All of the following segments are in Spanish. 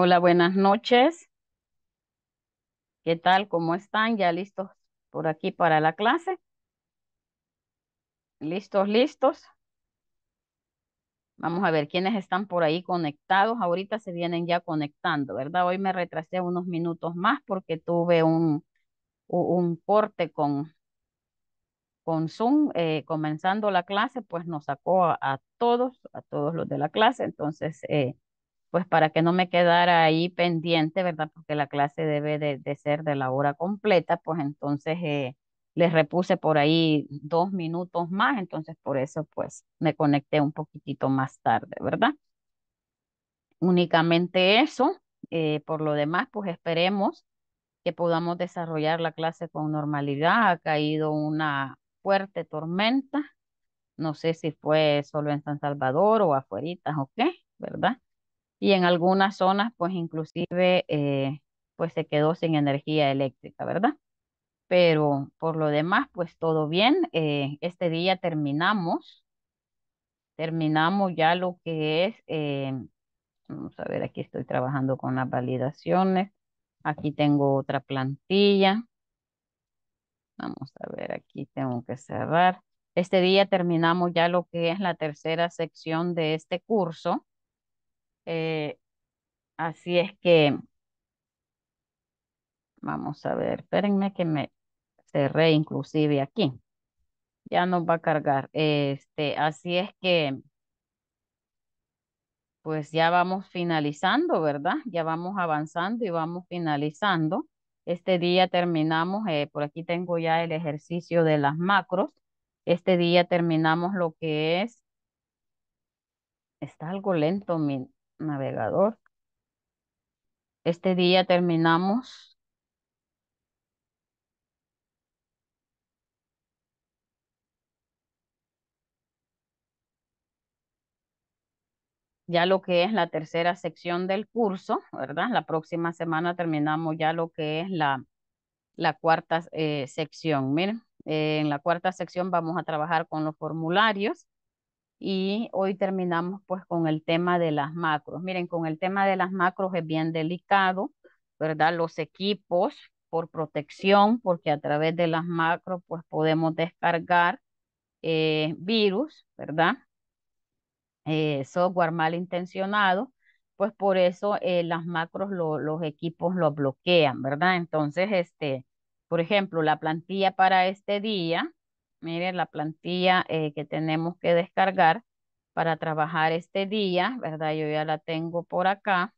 Hola, buenas noches. ¿Qué tal? ¿Cómo están? ¿Ya listos por aquí para la clase? ¿Listos, listos? Vamos a ver quiénes están por ahí conectados. Ahorita se vienen ya conectando, ¿verdad? Hoy me retrasé unos minutos más porque tuve un, un corte con, con Zoom. Eh, comenzando la clase, pues nos sacó a, a, todos, a todos los de la clase. Entonces, eh, pues para que no me quedara ahí pendiente, ¿verdad? Porque la clase debe de, ser de la hora completa, pues entonces eh, les repuse por ahí dos minutos más, entonces por eso pues me conecté un poquitito más tarde, ¿verdad? Únicamente eso, eh, por lo demás, pues esperemos que podamos desarrollar la clase con normalidad. Ha caído una fuerte tormenta, no sé si fue solo en San Salvador o afueritas o qué, ¿verdad? y en algunas zonas pues inclusive eh, pues se quedó sin energía eléctrica, ¿verdad? Pero por lo demás pues todo bien. Eh, este día terminamos, terminamos ya lo que es, eh, vamos a ver, aquí estoy trabajando con las validaciones, aquí tengo otra plantilla, vamos a ver, aquí tengo que cerrar. Este día terminamos ya lo que es la tercera sección de este curso eh, así es que vamos a ver, espérenme que me cerré inclusive aquí. Ya nos va a cargar. Este, así es que pues ya vamos finalizando, ¿verdad? Ya vamos avanzando y vamos finalizando. Este día terminamos, eh, por aquí tengo ya el ejercicio de las macros. Este día terminamos lo que es, está algo lento mi, navegador. Este día terminamos ya lo que es la tercera sección del curso, ¿verdad? La próxima semana terminamos ya lo que es la, la cuarta eh, sección. Miren, eh, en la cuarta sección vamos a trabajar con los formularios y hoy terminamos pues con el tema de las macros. Miren, con el tema de las macros es bien delicado, ¿verdad? Los equipos por protección, porque a través de las macros pues podemos descargar eh, virus, ¿verdad? Eh, software intencionado, pues por eso eh, las macros, los equipos lo bloquean, ¿verdad? Entonces, este, por ejemplo, la plantilla para este día, Miren la plantilla eh, que tenemos que descargar para trabajar este día, ¿verdad? Yo ya la tengo por acá.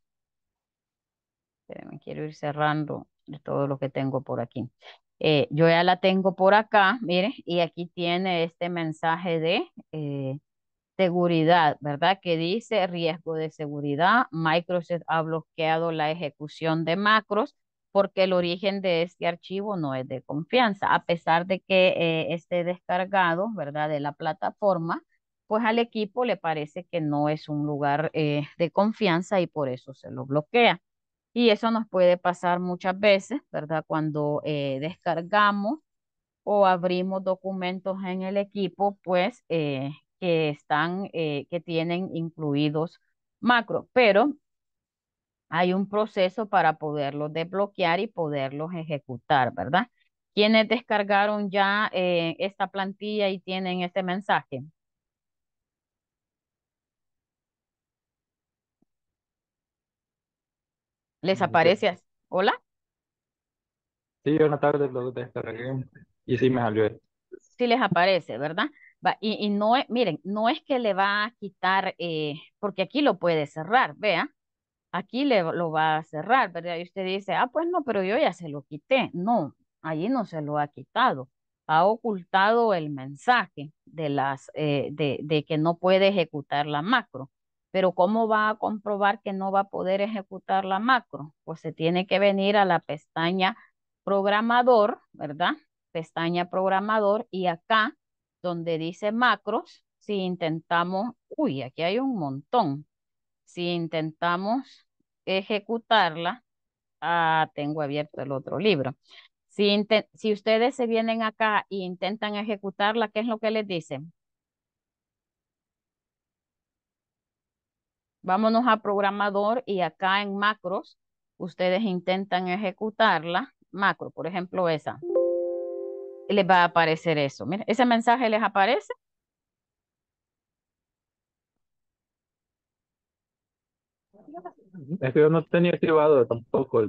me quiero ir cerrando todo lo que tengo por aquí. Eh, yo ya la tengo por acá, miren, y aquí tiene este mensaje de eh, seguridad, ¿verdad? Que dice riesgo de seguridad. Microsoft ha bloqueado la ejecución de macros porque el origen de este archivo no es de confianza, a pesar de que eh, esté descargado, ¿verdad?, de la plataforma, pues al equipo le parece que no es un lugar eh, de confianza y por eso se lo bloquea. Y eso nos puede pasar muchas veces, ¿verdad? Cuando eh, descargamos o abrimos documentos en el equipo, pues que están, que tienen incluidos macro, pero hay un proceso para poderlos desbloquear y poderlos ejecutar, ¿verdad? ¿Quiénes descargaron ya eh, esta plantilla y tienen este mensaje? ¿Les aparece ¿Hola? Sí, buenas tardes, tarde lo descargué y sí me salió. Sí les aparece, ¿verdad? y, y no e, miren, no es que le va a quitar, eh, porque aquí lo puede cerrar, vea aquí le, lo va a cerrar, ¿verdad? Y usted dice, ah, pues no, pero yo ya se lo quité. No, allí no se lo ha quitado. Ha ocultado el mensaje de, las, eh, de, de que no puede ejecutar la macro. Pero ¿cómo va a comprobar que no va a poder ejecutar la macro? Pues se tiene que venir a la pestaña programador, ¿verdad? Pestaña programador y acá donde dice macros, si intentamos, uy, aquí hay un montón si intentamos ejecutarla, ah, tengo abierto el otro libro. Si, si ustedes se vienen acá e intentan ejecutarla, ¿qué es lo que les dicen? Vámonos a programador y acá en macros, ustedes intentan ejecutarla. Macro, por ejemplo, esa. Les va a aparecer eso. Mira, ese mensaje les aparece Es que yo no tenía activado tampoco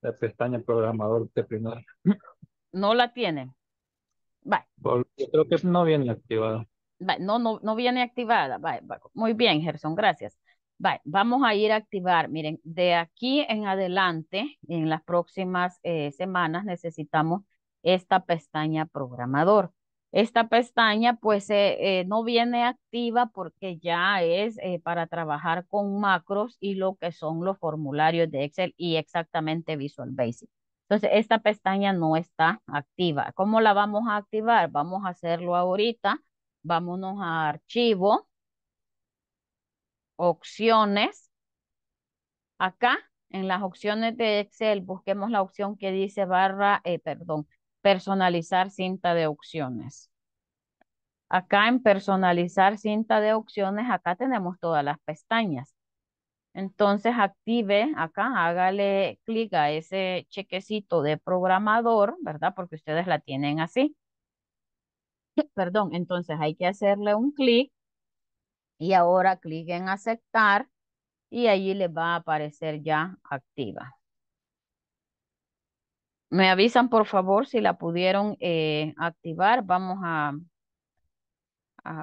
la pestaña programador de primero. No la tiene. Yo creo que no viene activada. no, no, no viene activada. Muy bien, Gerson, gracias. vamos a ir a activar. Miren, de aquí en adelante, en las próximas eh, semanas, necesitamos esta pestaña programador esta pestaña pues eh, eh, no viene activa porque ya es eh, para trabajar con macros y lo que son los formularios de Excel y exactamente Visual Basic. Entonces esta pestaña no está activa. ¿Cómo la vamos a activar? Vamos a hacerlo ahorita. Vámonos a archivo, opciones. Acá en las opciones de Excel busquemos la opción que dice barra, perdón, personalizar cinta de opciones. Acá en personalizar cinta de opciones, acá tenemos todas las pestañas. Entonces active acá, hágale clic a ese chequecito de programador, ¿verdad? Porque ustedes la tienen así. Perdón, entonces hay que hacerle un clic y ahora clic en aceptar y allí le va a aparecer ya activa. Me avisan por favor si la pudieron eh, activar. Vamos a,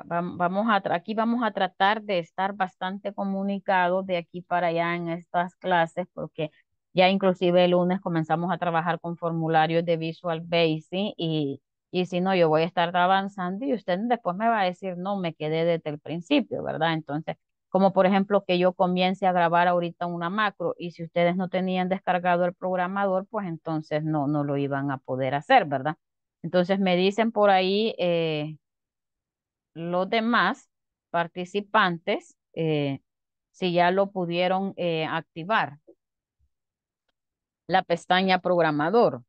vamos a, aquí vamos a tratar de estar bastante comunicados de aquí para allá en estas clases porque ya inclusive el lunes comenzamos a trabajar con formularios de Visual Basic y, y si no, yo voy a estar avanzando y usted después me va a decir, no, me quedé desde el principio, ¿verdad? Entonces, como por ejemplo que yo comience a grabar ahorita una macro y si ustedes no tenían descargado el programador, pues entonces no, no lo iban a poder hacer, ¿verdad? Entonces me dicen por ahí eh, los demás participantes eh, si ya lo pudieron eh, activar. La pestaña programador.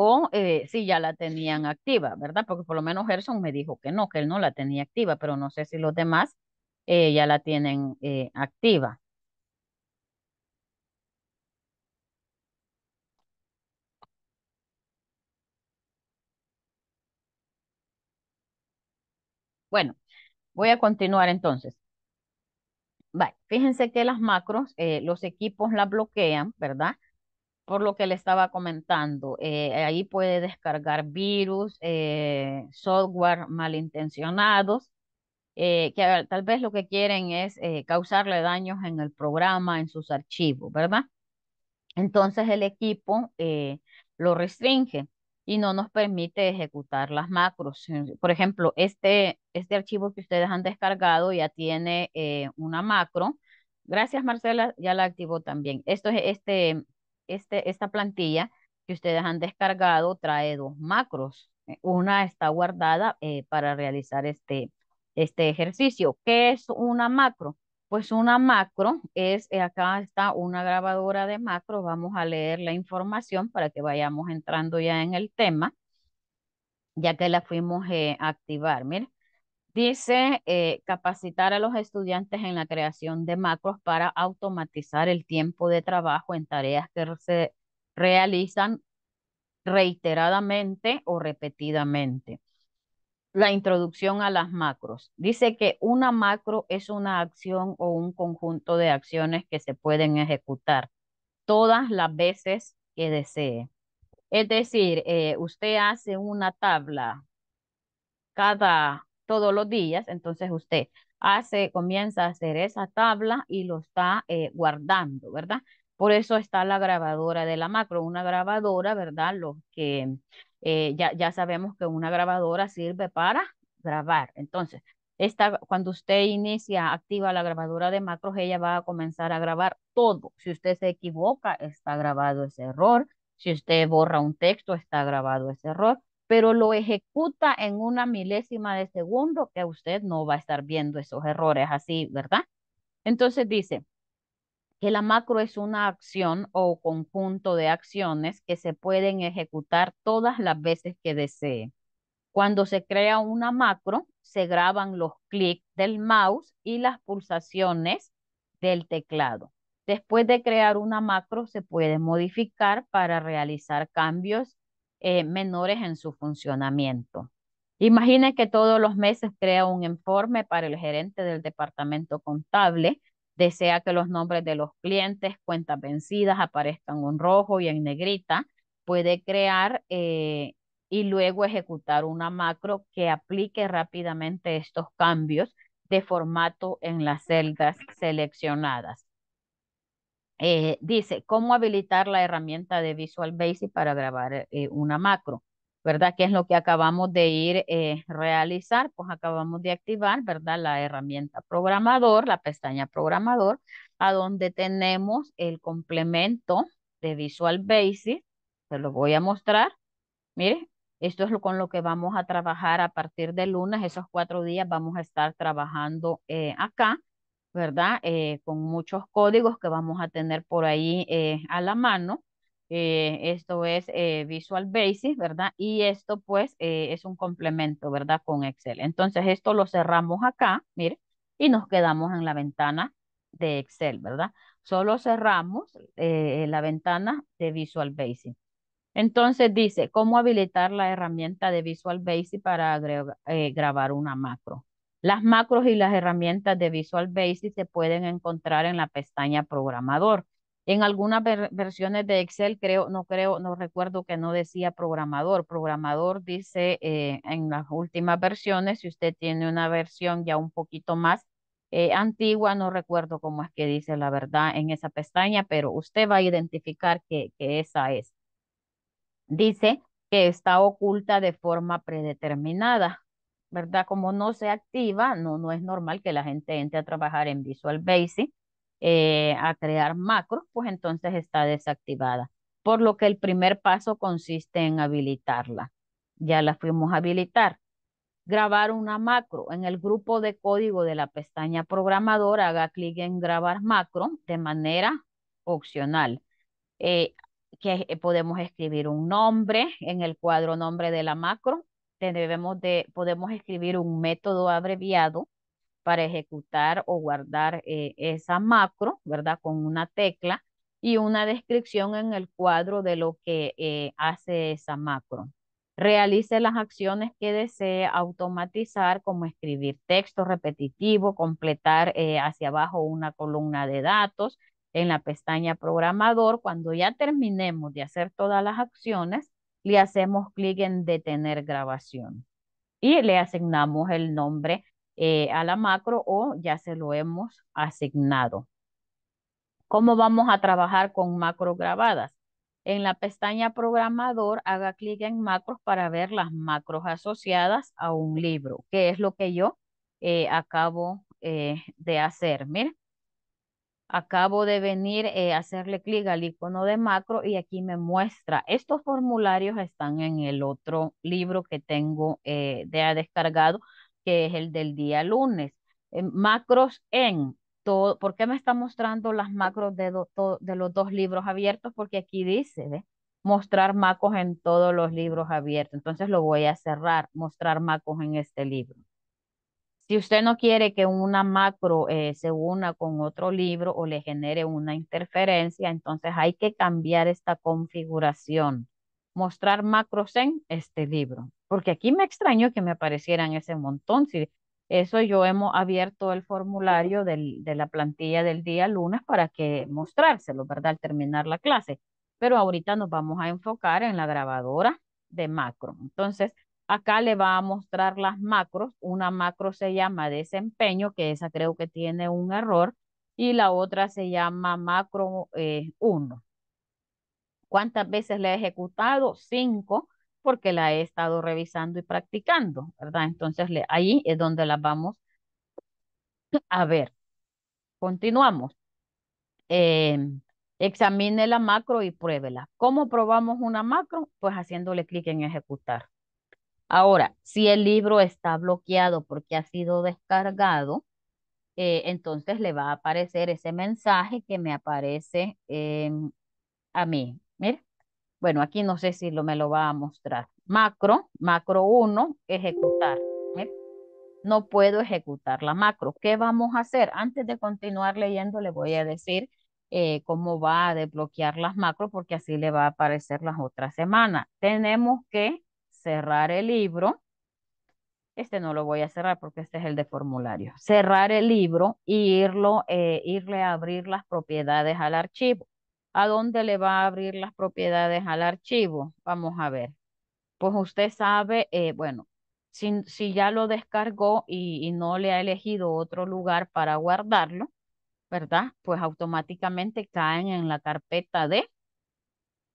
o eh, si ya la tenían activa, ¿verdad? Porque por lo menos Gerson me dijo que no, que él no la tenía activa, pero no sé si los demás eh, ya la tienen eh, activa. Bueno, voy a continuar entonces. Vale, fíjense que las macros, los equipos la bloquean, ¿verdad? por lo que le estaba comentando. Eh, ahí puede descargar virus, eh, software malintencionados, eh, que tal vez lo que quieren es causarle daños en el programa, en sus archivos, ¿verdad? Entonces el equipo lo restringe y no nos permite ejecutar las macros. Por ejemplo, este, este archivo que ustedes han descargado ya tiene una macro. Gracias, Marcela, ya la activó también. Esto es este este, esta plantilla que ustedes han descargado trae dos macros. Eh, una está guardada eh, para realizar este, este ejercicio. ¿Qué es una macro? Pues una macro es, eh, acá está una grabadora de macro, vamos a leer la información para que vayamos entrando ya en el tema, ya que la fuimos a activar. Miren, Dice, eh, capacitar a los estudiantes en la creación de macros para automatizar el tiempo de trabajo en tareas que se realizan reiteradamente o repetidamente. La introducción a las macros. Dice que una macro es una acción o un conjunto de acciones que se pueden ejecutar todas las veces que desee. Es decir, eh, usted hace una tabla cada todos los días, entonces usted hace, comienza a hacer esa tabla y lo está eh, guardando, ¿verdad? Por eso está la grabadora de la macro, una grabadora, ¿verdad? Lo que eh, ya, sabemos que una grabadora sirve para grabar. Entonces, cuando usted inicia, activa la grabadora de macros, ella va a comenzar a grabar todo. Si usted se equivoca, está grabado ese error. Si usted borra un texto, está grabado ese error pero lo ejecuta en una milésima de segundo que usted no va a estar viendo esos errores así, ¿verdad? Entonces dice que la macro es una acción o conjunto de acciones que se pueden ejecutar todas las veces que desee. Cuando se crea una macro, se graban los clics del mouse y las pulsaciones del teclado. Después de crear una macro, se puede modificar para realizar cambios eh, menores en su funcionamiento. Imagine que todos los meses crea un informe para el gerente del departamento contable. Desea que los nombres de los clientes, cuentas vencidas aparezcan en rojo y en negrita. Puede crear eh, y luego ejecutar una macro que aplique rápidamente estos cambios de formato en las celdas seleccionadas. Eh, dice, ¿cómo habilitar la herramienta de Visual Basic para grabar eh, eh, una macro? ¿Verdad? Que es lo que acabamos de ir eh, realizar, pues acabamos de activar, ¿verdad? La herramienta programador, la pestaña programador, a donde tenemos el complemento de Visual Basic. Se lo voy a mostrar. Mire, esto es lo, con lo que vamos a trabajar a partir de lunes. Esos cuatro días vamos a estar trabajando acá ¿verdad? Eh, con muchos códigos que vamos a tener por ahí eh, a la mano. Eh, esto es Visual Basic, ¿verdad? Y esto pues es un complemento, ¿verdad? Con Excel. Entonces esto lo cerramos acá, mire, y nos quedamos en la ventana de Excel, ¿verdad? Solo cerramos la ventana de Visual Basic. Entonces dice, ¿cómo habilitar la herramienta de Visual Basic para grabar una macro? Las macros y las herramientas de Visual Basic se pueden encontrar en la pestaña programador. En algunas versiones de Excel, creo, no creo, no recuerdo que no decía programador. Programador dice eh, en las últimas versiones, si usted tiene una versión ya un poquito más eh, antigua, no recuerdo cómo es que dice la verdad en esa pestaña, pero usted va a identificar que esa es. Dice que está oculta de forma predeterminada ¿verdad? Como no se activa, no, no es normal que la gente entre a trabajar en Visual Basic eh, a crear macros, pues entonces está desactivada. Por lo que el primer paso consiste en habilitarla. Ya la fuimos a habilitar. Grabar una macro. En el grupo de código de la pestaña programadora, haga clic en grabar macro de manera opcional. Eh, que eh, podemos escribir un nombre en el cuadro nombre de la macro, debemos de, podemos escribir un método abreviado para ejecutar o guardar eh, esa macro, ¿verdad? Con una tecla y una descripción en el cuadro de lo que eh, hace esa macro. Realice las acciones que desee automatizar, como escribir texto repetitivo, completar eh, hacia abajo una columna de datos en la pestaña programador. Cuando ya terminemos de hacer todas las acciones, le hacemos clic en detener grabación y le asignamos el nombre eh, a la macro o ya se lo hemos asignado. ¿Cómo vamos a trabajar con macro grabadas? En la pestaña programador haga clic en macros para ver las macros asociadas a un libro, que es lo que yo eh, acabo eh, de hacer. Miren, acabo de venir eh, a hacerle clic al icono de macro y aquí me muestra. Estos formularios están en el otro libro que tengo eh, de descargado, que es el del día lunes. Eh, macros en todo. ¿Por qué me está mostrando las macros de, de los dos libros abiertos? Porque aquí dice, mostrar macros en todos los libros abiertos. Entonces lo voy a cerrar, mostrar macros en este libro. Si usted no quiere que una macro eh, se una con otro libro o le genere una interferencia, entonces hay que cambiar esta configuración. Mostrar macros en este libro. Porque aquí me extraño que me aparecieran ese montón. Si eso yo hemos abierto el formulario de la plantilla del día lunes para que mostrárselo, ¿verdad? Al terminar la clase. Pero ahorita nos vamos a enfocar en la grabadora de macro. Entonces, Acá le va a mostrar las macros. Una macro se llama desempeño, que esa creo que tiene un error, y la otra se llama macro 1. Eh, ¿Cuántas veces la he ejecutado? Cinco, porque la he estado revisando y practicando, ¿verdad? Entonces ahí es donde la vamos a ver. Continuamos. Em, examine la macro y pruébela. ¿Cómo probamos una macro? Pues haciéndole clic en ejecutar. Ahora, si el libro está bloqueado porque ha sido descargado, eh, entonces le va a aparecer ese mensaje que me aparece em, a mí. bueno, aquí no sé si lo, me lo va a mostrar. Macro, macro 1, ejecutar. No puedo ejecutar la macro. ¿Qué vamos a hacer? Antes de continuar leyendo, le voy a decir eh, cómo va a desbloquear las macros, porque así le va a aparecer las otras semanas. Tenemos que cerrar el libro. Este no lo voy a cerrar porque este es el de formulario. Cerrar el libro e irlo, eh, irle a abrir las propiedades al archivo. ¿A dónde le va a abrir las propiedades al archivo? Vamos a ver. Pues usted sabe, eh, bueno, si, si, ya lo descargó y, y no le ha elegido otro lugar para guardarlo, ¿verdad? Pues automáticamente caen en la carpeta de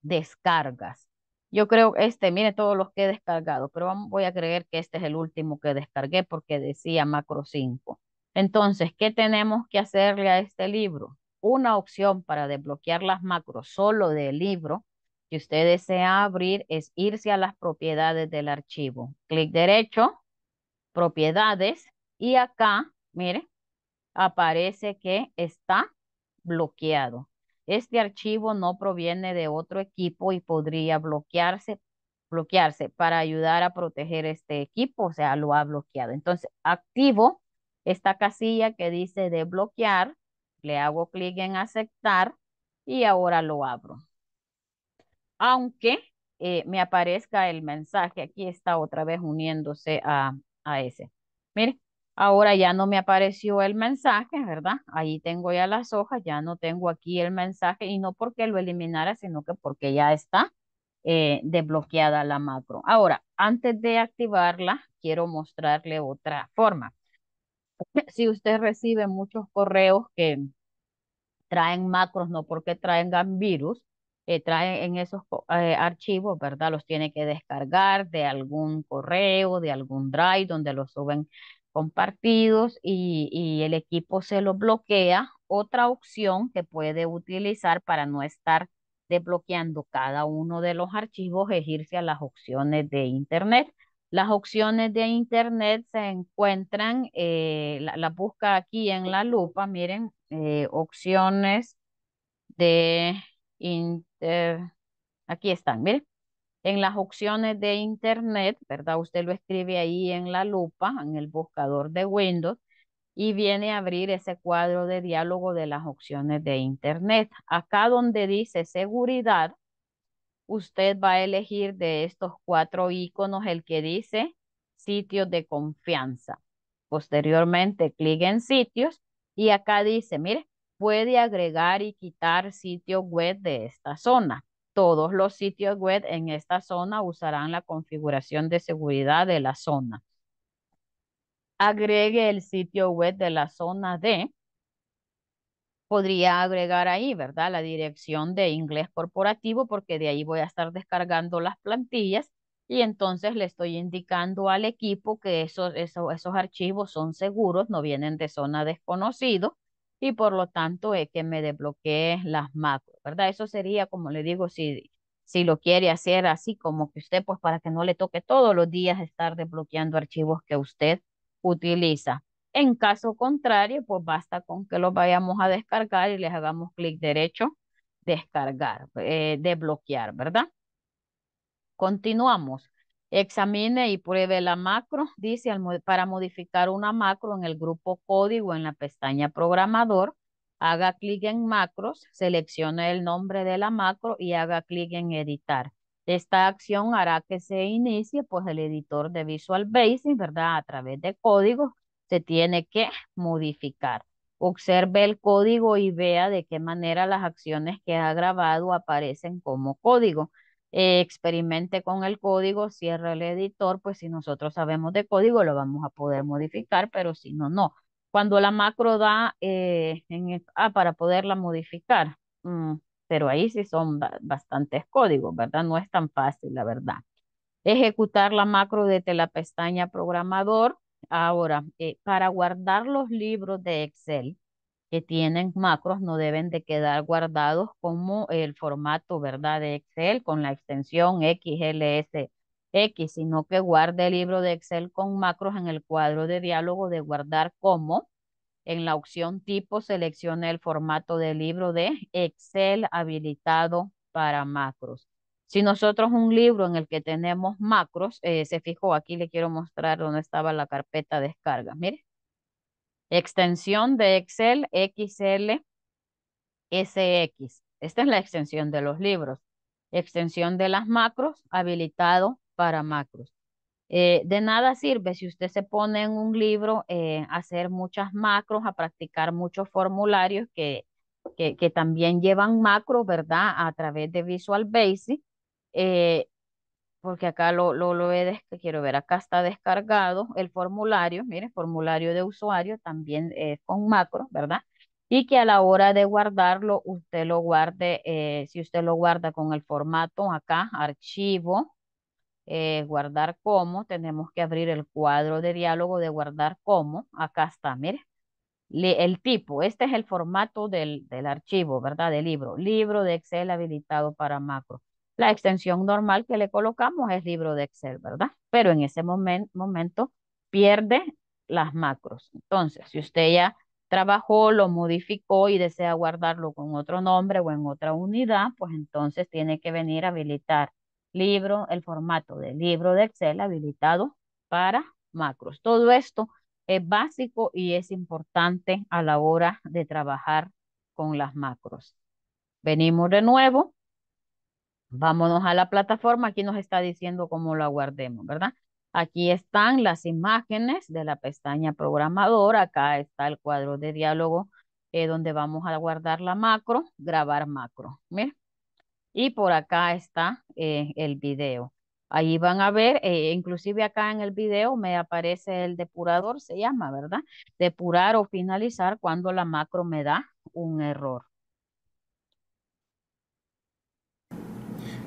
descargas. Yo creo, este, mire todos los que he descargado, pero voy a creer que este es el último que descargué porque decía macro 5. Entonces, ¿qué tenemos que hacerle a este libro? Una opción para desbloquear las macros solo del libro que usted desea abrir es irse a las propiedades del archivo. Clic derecho, propiedades, y acá, mire, aparece que está bloqueado. Este archivo no proviene de otro equipo y podría bloquearse, bloquearse para ayudar a proteger este equipo, o sea, lo ha bloqueado. Entonces, activo esta casilla que dice de bloquear, le hago clic en aceptar y ahora lo abro. Aunque eh, me aparezca el mensaje, aquí está otra vez uniéndose a, a ese. Mire, Ahora ya no me apareció el mensaje, ¿verdad? Ahí tengo ya las hojas, ya no tengo aquí el mensaje y no porque lo eliminara, sino que porque ya está eh, desbloqueada la macro. Ahora, antes de activarla, quiero mostrarle otra forma. Si usted recibe muchos correos que traen macros, no porque traigan virus, eh, traen en esos eh, archivos, ¿verdad? Los tiene que descargar de algún correo, de algún drive, donde los suben compartidos y, el equipo se los bloquea. Otra opción que puede utilizar para no estar desbloqueando cada uno de los archivos es irse a las opciones de Internet. Las opciones de Internet se encuentran, eh, la busca aquí en la lupa, miren, eh, opciones de Aquí están, miren. En las opciones de Internet, ¿verdad? Usted lo escribe ahí en la lupa, en el buscador de Windows, y viene a abrir ese cuadro de diálogo de las opciones de Internet. Acá donde dice seguridad, usted va a elegir de estos cuatro iconos el que dice sitios de confianza. Posteriormente, clic en sitios y acá dice, mire, puede agregar y quitar sitio web de esta zona. Todos los sitios web en esta zona usarán la configuración de seguridad de la zona. Agregue el sitio web de la zona D. Podría agregar ahí, ¿verdad? La dirección de inglés corporativo porque de ahí voy a estar descargando las plantillas y entonces le estoy indicando al equipo que esos, archivos son seguros, no vienen de zona desconocido y por lo tanto es eh, que me desbloquee las macros, ¿verdad? Eso sería, como le digo, si, si lo quiere hacer así, como que usted, pues para que no le toque todos los días estar desbloqueando archivos que usted utiliza. En caso contrario, pues basta con que los vayamos a descargar y les hagamos clic derecho, descargar, eh, desbloquear, ¿verdad? Continuamos. Examine y pruebe la macro, dice, para modificar una macro en el grupo código en la pestaña programador, haga clic en macros, seleccione el nombre de la macro y haga clic en editar. Esta acción hará que se inicie pues el editor de Visual Basic, ¿verdad? A través de código se tiene que modificar. Observe el código y vea de qué manera las acciones que ha grabado aparecen como código. Eh, experimente con el código, cierra el editor, pues si nosotros sabemos de código lo vamos a poder modificar, pero si no, no. Cuando la macro da eh, en ah, para poderla modificar, mm, pero ahí sí son bastantes códigos, ¿verdad? No es tan fácil, la verdad. Ejecutar la macro desde la pestaña programador. Ahora, eh, para guardar los libros de Excel, que tienen macros no deben de quedar guardados como el formato, ¿verdad? De Excel con la extensión XLSX, sino que guarde el libro de Excel con macros en el cuadro de diálogo de guardar como. En la opción tipo seleccione el formato del libro de Excel habilitado para macros. Si nosotros un libro en el que tenemos macros, eh, se fijó, aquí le quiero mostrar dónde estaba la carpeta descarga. Mire, Extensión de Excel XL SX. Esta es la extensión de los libros. Extensión de las macros, habilitado para macros. Eh, de nada sirve si usted se pone en un libro a eh, hacer muchas macros, a practicar muchos formularios que, que, también llevan macros, ¿verdad? A través de Visual Basic. Eh, porque acá lo, lo, lo que quiero ver, acá está descargado el formulario, mire, formulario de usuario, también es con macro, ¿verdad? Y que a la hora de guardarlo, usted lo guarde, eh, si usted lo guarda con el formato acá, archivo, eh, guardar como, tenemos que abrir el cuadro de diálogo de guardar como, acá está, mire, el tipo, este es el formato del, del archivo, ¿verdad? Del libro, libro de Excel habilitado para macro. La extensión normal que le colocamos es libro de Excel, ¿verdad? Pero en ese momento pierde las macros. Entonces, si usted ya trabajó, lo modificó y desea guardarlo con otro nombre o en otra unidad, pues entonces tiene que venir a habilitar libro, el formato de libro de Excel habilitado para macros. Todo esto es básico y es importante a la hora de trabajar con las macros. Venimos de nuevo Vámonos a la plataforma, aquí nos está diciendo cómo la guardemos, ¿verdad? Aquí están las imágenes de la pestaña programadora, acá está el cuadro de diálogo eh, donde vamos a guardar la macro, grabar macro, ¿miren? Y por acá está eh, el video. Ahí van a ver, eh, inclusive acá en el video me aparece el depurador, se llama, ¿verdad? Depurar o finalizar cuando la macro me da un error.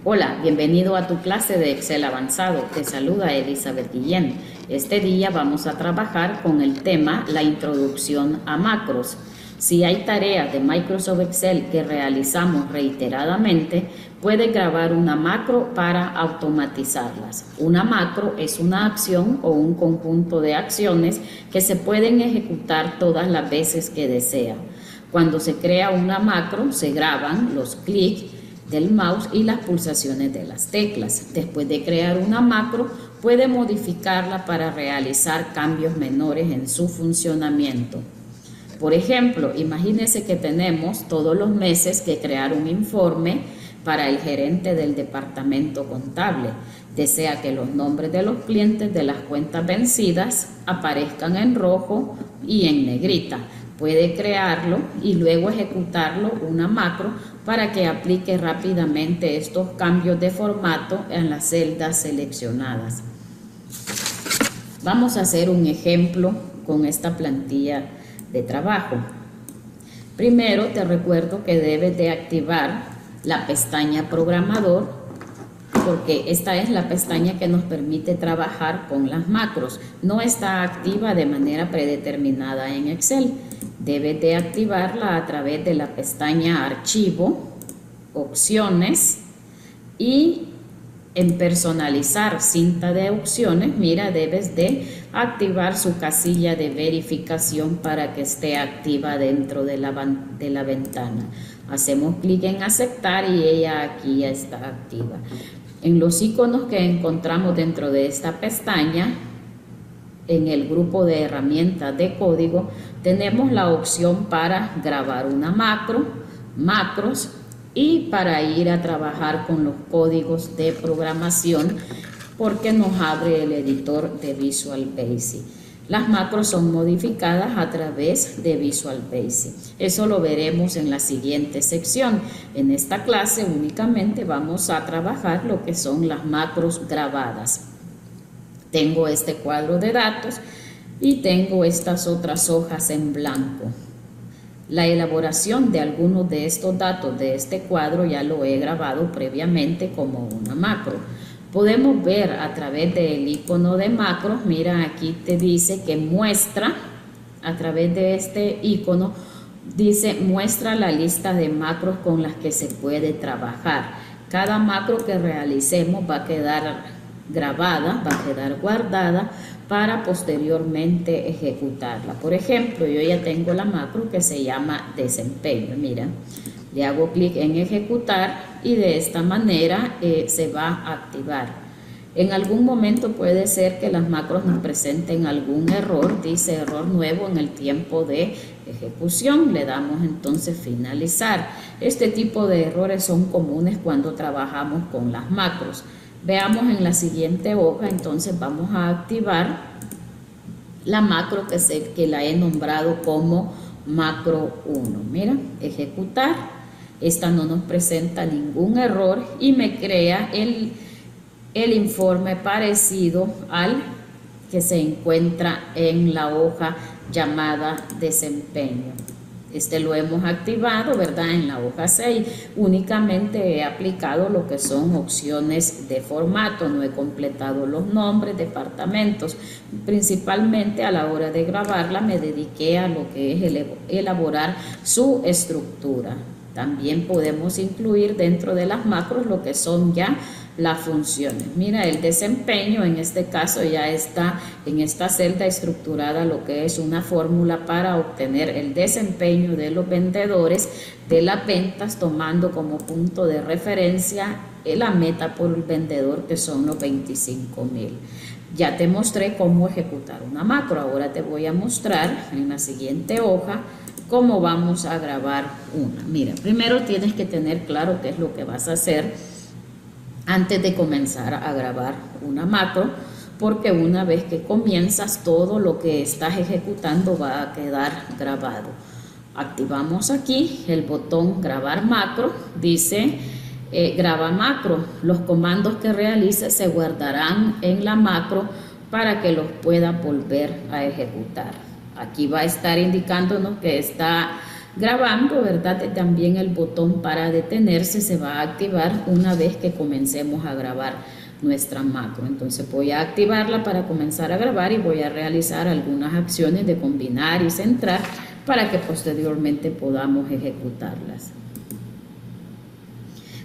Hola, bienvenido a tu clase de Excel avanzado. Te saluda Elizabeth Guillén. Este día vamos a trabajar con el tema la introducción a macros. Si hay tareas de Microsoft Excel que realizamos reiteradamente, puede grabar una macro para automatizarlas. Una macro es una acción o un conjunto de acciones que se pueden ejecutar todas las veces que desea. Cuando se crea una macro, se graban los clics del mouse y las pulsaciones de las teclas. Después de crear una macro, puede modificarla para realizar cambios menores en su funcionamiento. Por ejemplo, imagínese que tenemos todos los meses que crear un informe para el gerente del departamento contable. Desea que los nombres de los clientes de las cuentas vencidas aparezcan en rojo y en negrita. Puede crearlo y luego ejecutarlo una macro para que aplique rápidamente estos cambios de formato en las celdas seleccionadas. Vamos a hacer un ejemplo con esta plantilla de trabajo. Primero te recuerdo que debes de activar la pestaña programador porque esta es la pestaña que nos permite trabajar con las macros. No está activa de manera predeterminada en Excel. Debes de activarla a través de la pestaña Archivo, Opciones y en personalizar cinta de opciones, mira, debes de activar su casilla de verificación para que esté activa dentro de la, de la ventana. Hacemos clic en aceptar y ella aquí ya está activa. En los iconos que encontramos dentro de esta pestaña, en el grupo de herramientas de código, tenemos la opción para grabar una macro, macros y para ir a trabajar con los códigos de programación porque nos abre el editor de Visual Basic. Las macros son modificadas a través de Visual Basic. Eso lo veremos en la siguiente sección. En esta clase únicamente vamos a trabajar lo que son las macros grabadas. Tengo este cuadro de datos y tengo estas otras hojas en blanco. La elaboración de algunos de estos datos de este cuadro ya lo he grabado previamente como una macro. Podemos ver a través del icono de macros, mira aquí te dice que muestra, a través de este icono, dice muestra la lista de macros con las que se puede trabajar. Cada macro que realicemos va a quedar grabada, va a quedar guardada para posteriormente ejecutarla. Por ejemplo, yo ya tengo la macro que se llama desempeño. Mira, le hago clic en ejecutar y de esta manera eh, se va a activar. En algún momento puede ser que las macros nos presenten algún error, dice error nuevo en el tiempo de ejecución, le damos entonces finalizar. Este tipo de errores son comunes cuando trabajamos con las macros. Veamos en la siguiente hoja, entonces vamos a activar la macro que, que la he nombrado como macro 1. Mira, ejecutar. Esta no nos presenta ningún error y me crea el, el informe parecido al que se encuentra en la hoja llamada desempeño. Este lo hemos activado, ¿verdad? En la hoja 6 únicamente he aplicado lo que son opciones de formato, no he completado los nombres, departamentos. Principalmente a la hora de grabarla me dediqué a lo que es elaborar su estructura. También podemos incluir dentro de las macros lo que son ya las funciones. Mira, el desempeño en este caso ya está en esta celda estructurada lo que es una fórmula para obtener el desempeño de los vendedores de las ventas tomando como punto de referencia eh, la meta por el vendedor que son los 25 mil. Ya te mostré cómo ejecutar una macro, ahora te voy a mostrar en la siguiente hoja cómo vamos a grabar una. Mira, primero tienes que tener claro qué es lo que vas a hacer antes de comenzar a grabar una macro, porque una vez que comienzas todo lo que estás ejecutando va a quedar grabado. Activamos aquí el botón grabar macro, dice eh, graba macro. Los comandos que realices se guardarán en la macro para que los pueda volver a ejecutar. Aquí va a estar indicándonos que está grabando, ¿verdad? También el botón para detenerse se va a activar una vez que comencemos a grabar nuestra macro. Entonces voy a activarla para comenzar a grabar y voy a realizar algunas acciones de combinar y centrar para que posteriormente podamos ejecutarlas.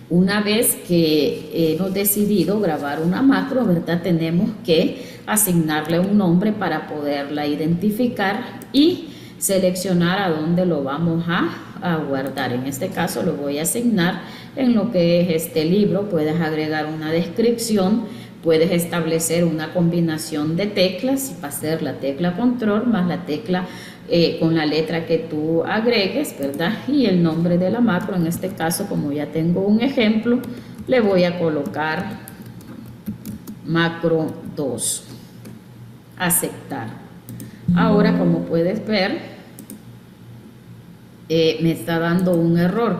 Una vez que hemos decidido grabar una macro, ¿verdad? Tenemos que asignarle un nombre para poderla identificar y seleccionar a dónde lo vamos a, guardar. En este caso lo voy a asignar en lo que es este libro. Puedes agregar una descripción, puedes establecer una combinación de teclas y ser la tecla control más la tecla eh, con la letra que tú agregues, ¿verdad? Y el nombre de la macro, en este caso como ya tengo un ejemplo, le voy a colocar macro 2. Aceptar. Ahora, como puedes ver, eh, me está dando un error.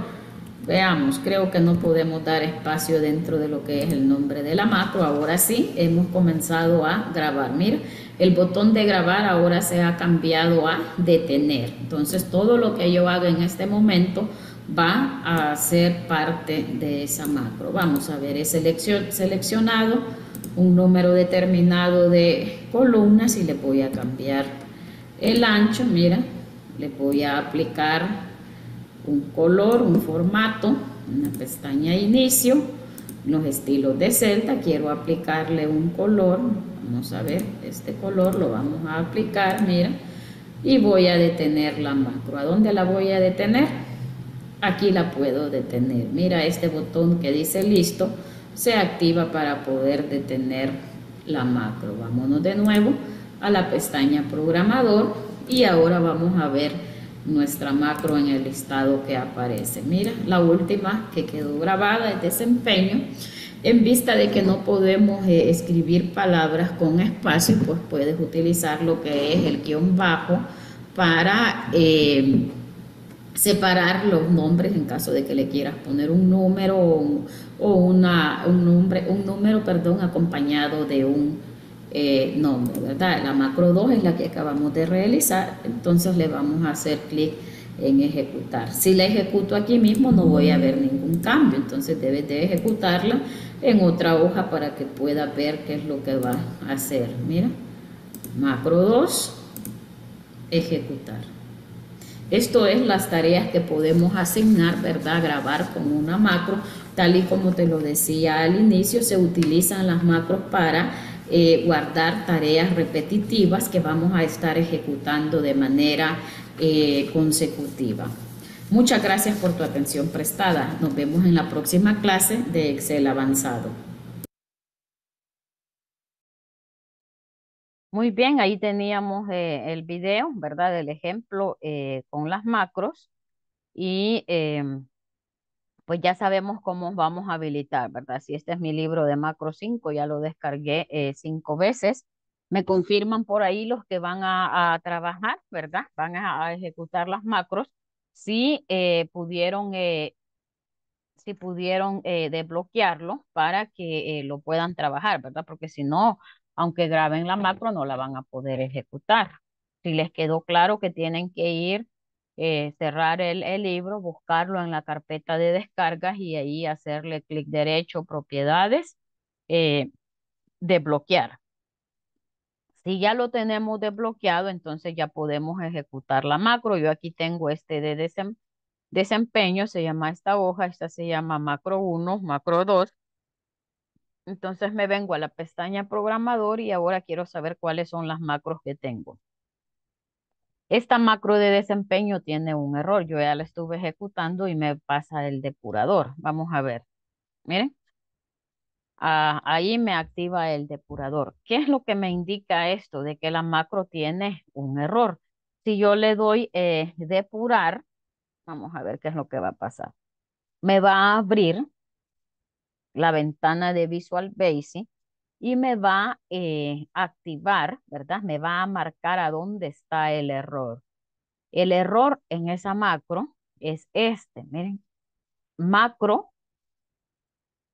Veamos, creo que no podemos dar espacio dentro de lo que es el nombre de la macro. Ahora sí, hemos comenzado a grabar. Mira, el botón de grabar ahora se ha cambiado a detener. Entonces, todo lo que yo haga en este momento va a ser parte de esa macro. Vamos a ver, he seleccionado un número determinado de columnas y le voy a cambiar el ancho, mira, le voy a aplicar un color, un formato, una pestaña inicio, los estilos de celda, quiero aplicarle un color, vamos a ver, este color lo vamos a aplicar, mira, y voy a detener la macro, ¿a dónde la voy a detener? Aquí la puedo detener, mira este botón que dice listo, se activa para poder detener la macro, vámonos de nuevo a la pestaña programador, y ahora vamos a ver nuestra macro en el listado que aparece. Mira, la última que quedó grabada es desempeño. En vista de que no podemos eh, escribir palabras con espacio, pues puedes utilizar lo que es el guión bajo para eh, separar los nombres en caso de que le quieras poner un número o, una, un, nombre, un número perdón, acompañado de un eh, nombre, ¿verdad? La macro 2 es la que acabamos de realizar, entonces le vamos a hacer clic en ejecutar. Si la ejecuto aquí mismo no voy a ver ningún cambio, entonces debes de ejecutarla en otra hoja para que pueda ver qué es lo que va a hacer. Mira, macro 2, ejecutar. Esto es las tareas que podemos asignar, ¿verdad? Grabar con una macro, tal y como te lo decía al inicio, se utilizan las macros para eh, guardar tareas repetitivas que vamos a estar ejecutando de manera eh, consecutiva. Muchas gracias por tu atención prestada. Nos vemos en la próxima clase de Excel avanzado. Muy bien, ahí teníamos eh, el video, ¿verdad? Del ejemplo con las macros y em, pues ya sabemos cómo vamos a habilitar, ¿verdad? Si este es mi libro de macro 5, ya lo descargué eh, cinco veces, me confirman por ahí los que van a, trabajar, ¿verdad? Van a, ejecutar las macros. Si eh, pudieron, eh, si pudieron desbloquearlo para que lo puedan trabajar, ¿verdad? Porque si no, aunque graben la macro, no la van a poder ejecutar. Si les quedó claro que tienen que ir eh, cerrar el, libro, buscarlo en la carpeta de descargas y ahí hacerle clic derecho, propiedades, eh, desbloquear. Si ya lo tenemos desbloqueado, entonces ya podemos ejecutar la macro. Yo aquí tengo este de desempeño, se llama esta hoja, esta se llama macro 1, macro 2. Entonces me vengo a la pestaña programador y ahora quiero saber cuáles son las macros que tengo. Esta macro de desempeño tiene un error. Yo ya la estuve ejecutando y me pasa el depurador. Vamos a ver. Miren. Ah, ahí me activa el depurador. ¿Qué es lo que me indica esto? De que la macro tiene un error. Si yo le doy eh, depurar, vamos a ver qué es lo que va a pasar. Me va a abrir la ventana de Visual Basic y me va eh, a activar, ¿verdad? Me va a marcar a dónde está el error. El error en esa macro es este, miren, macro,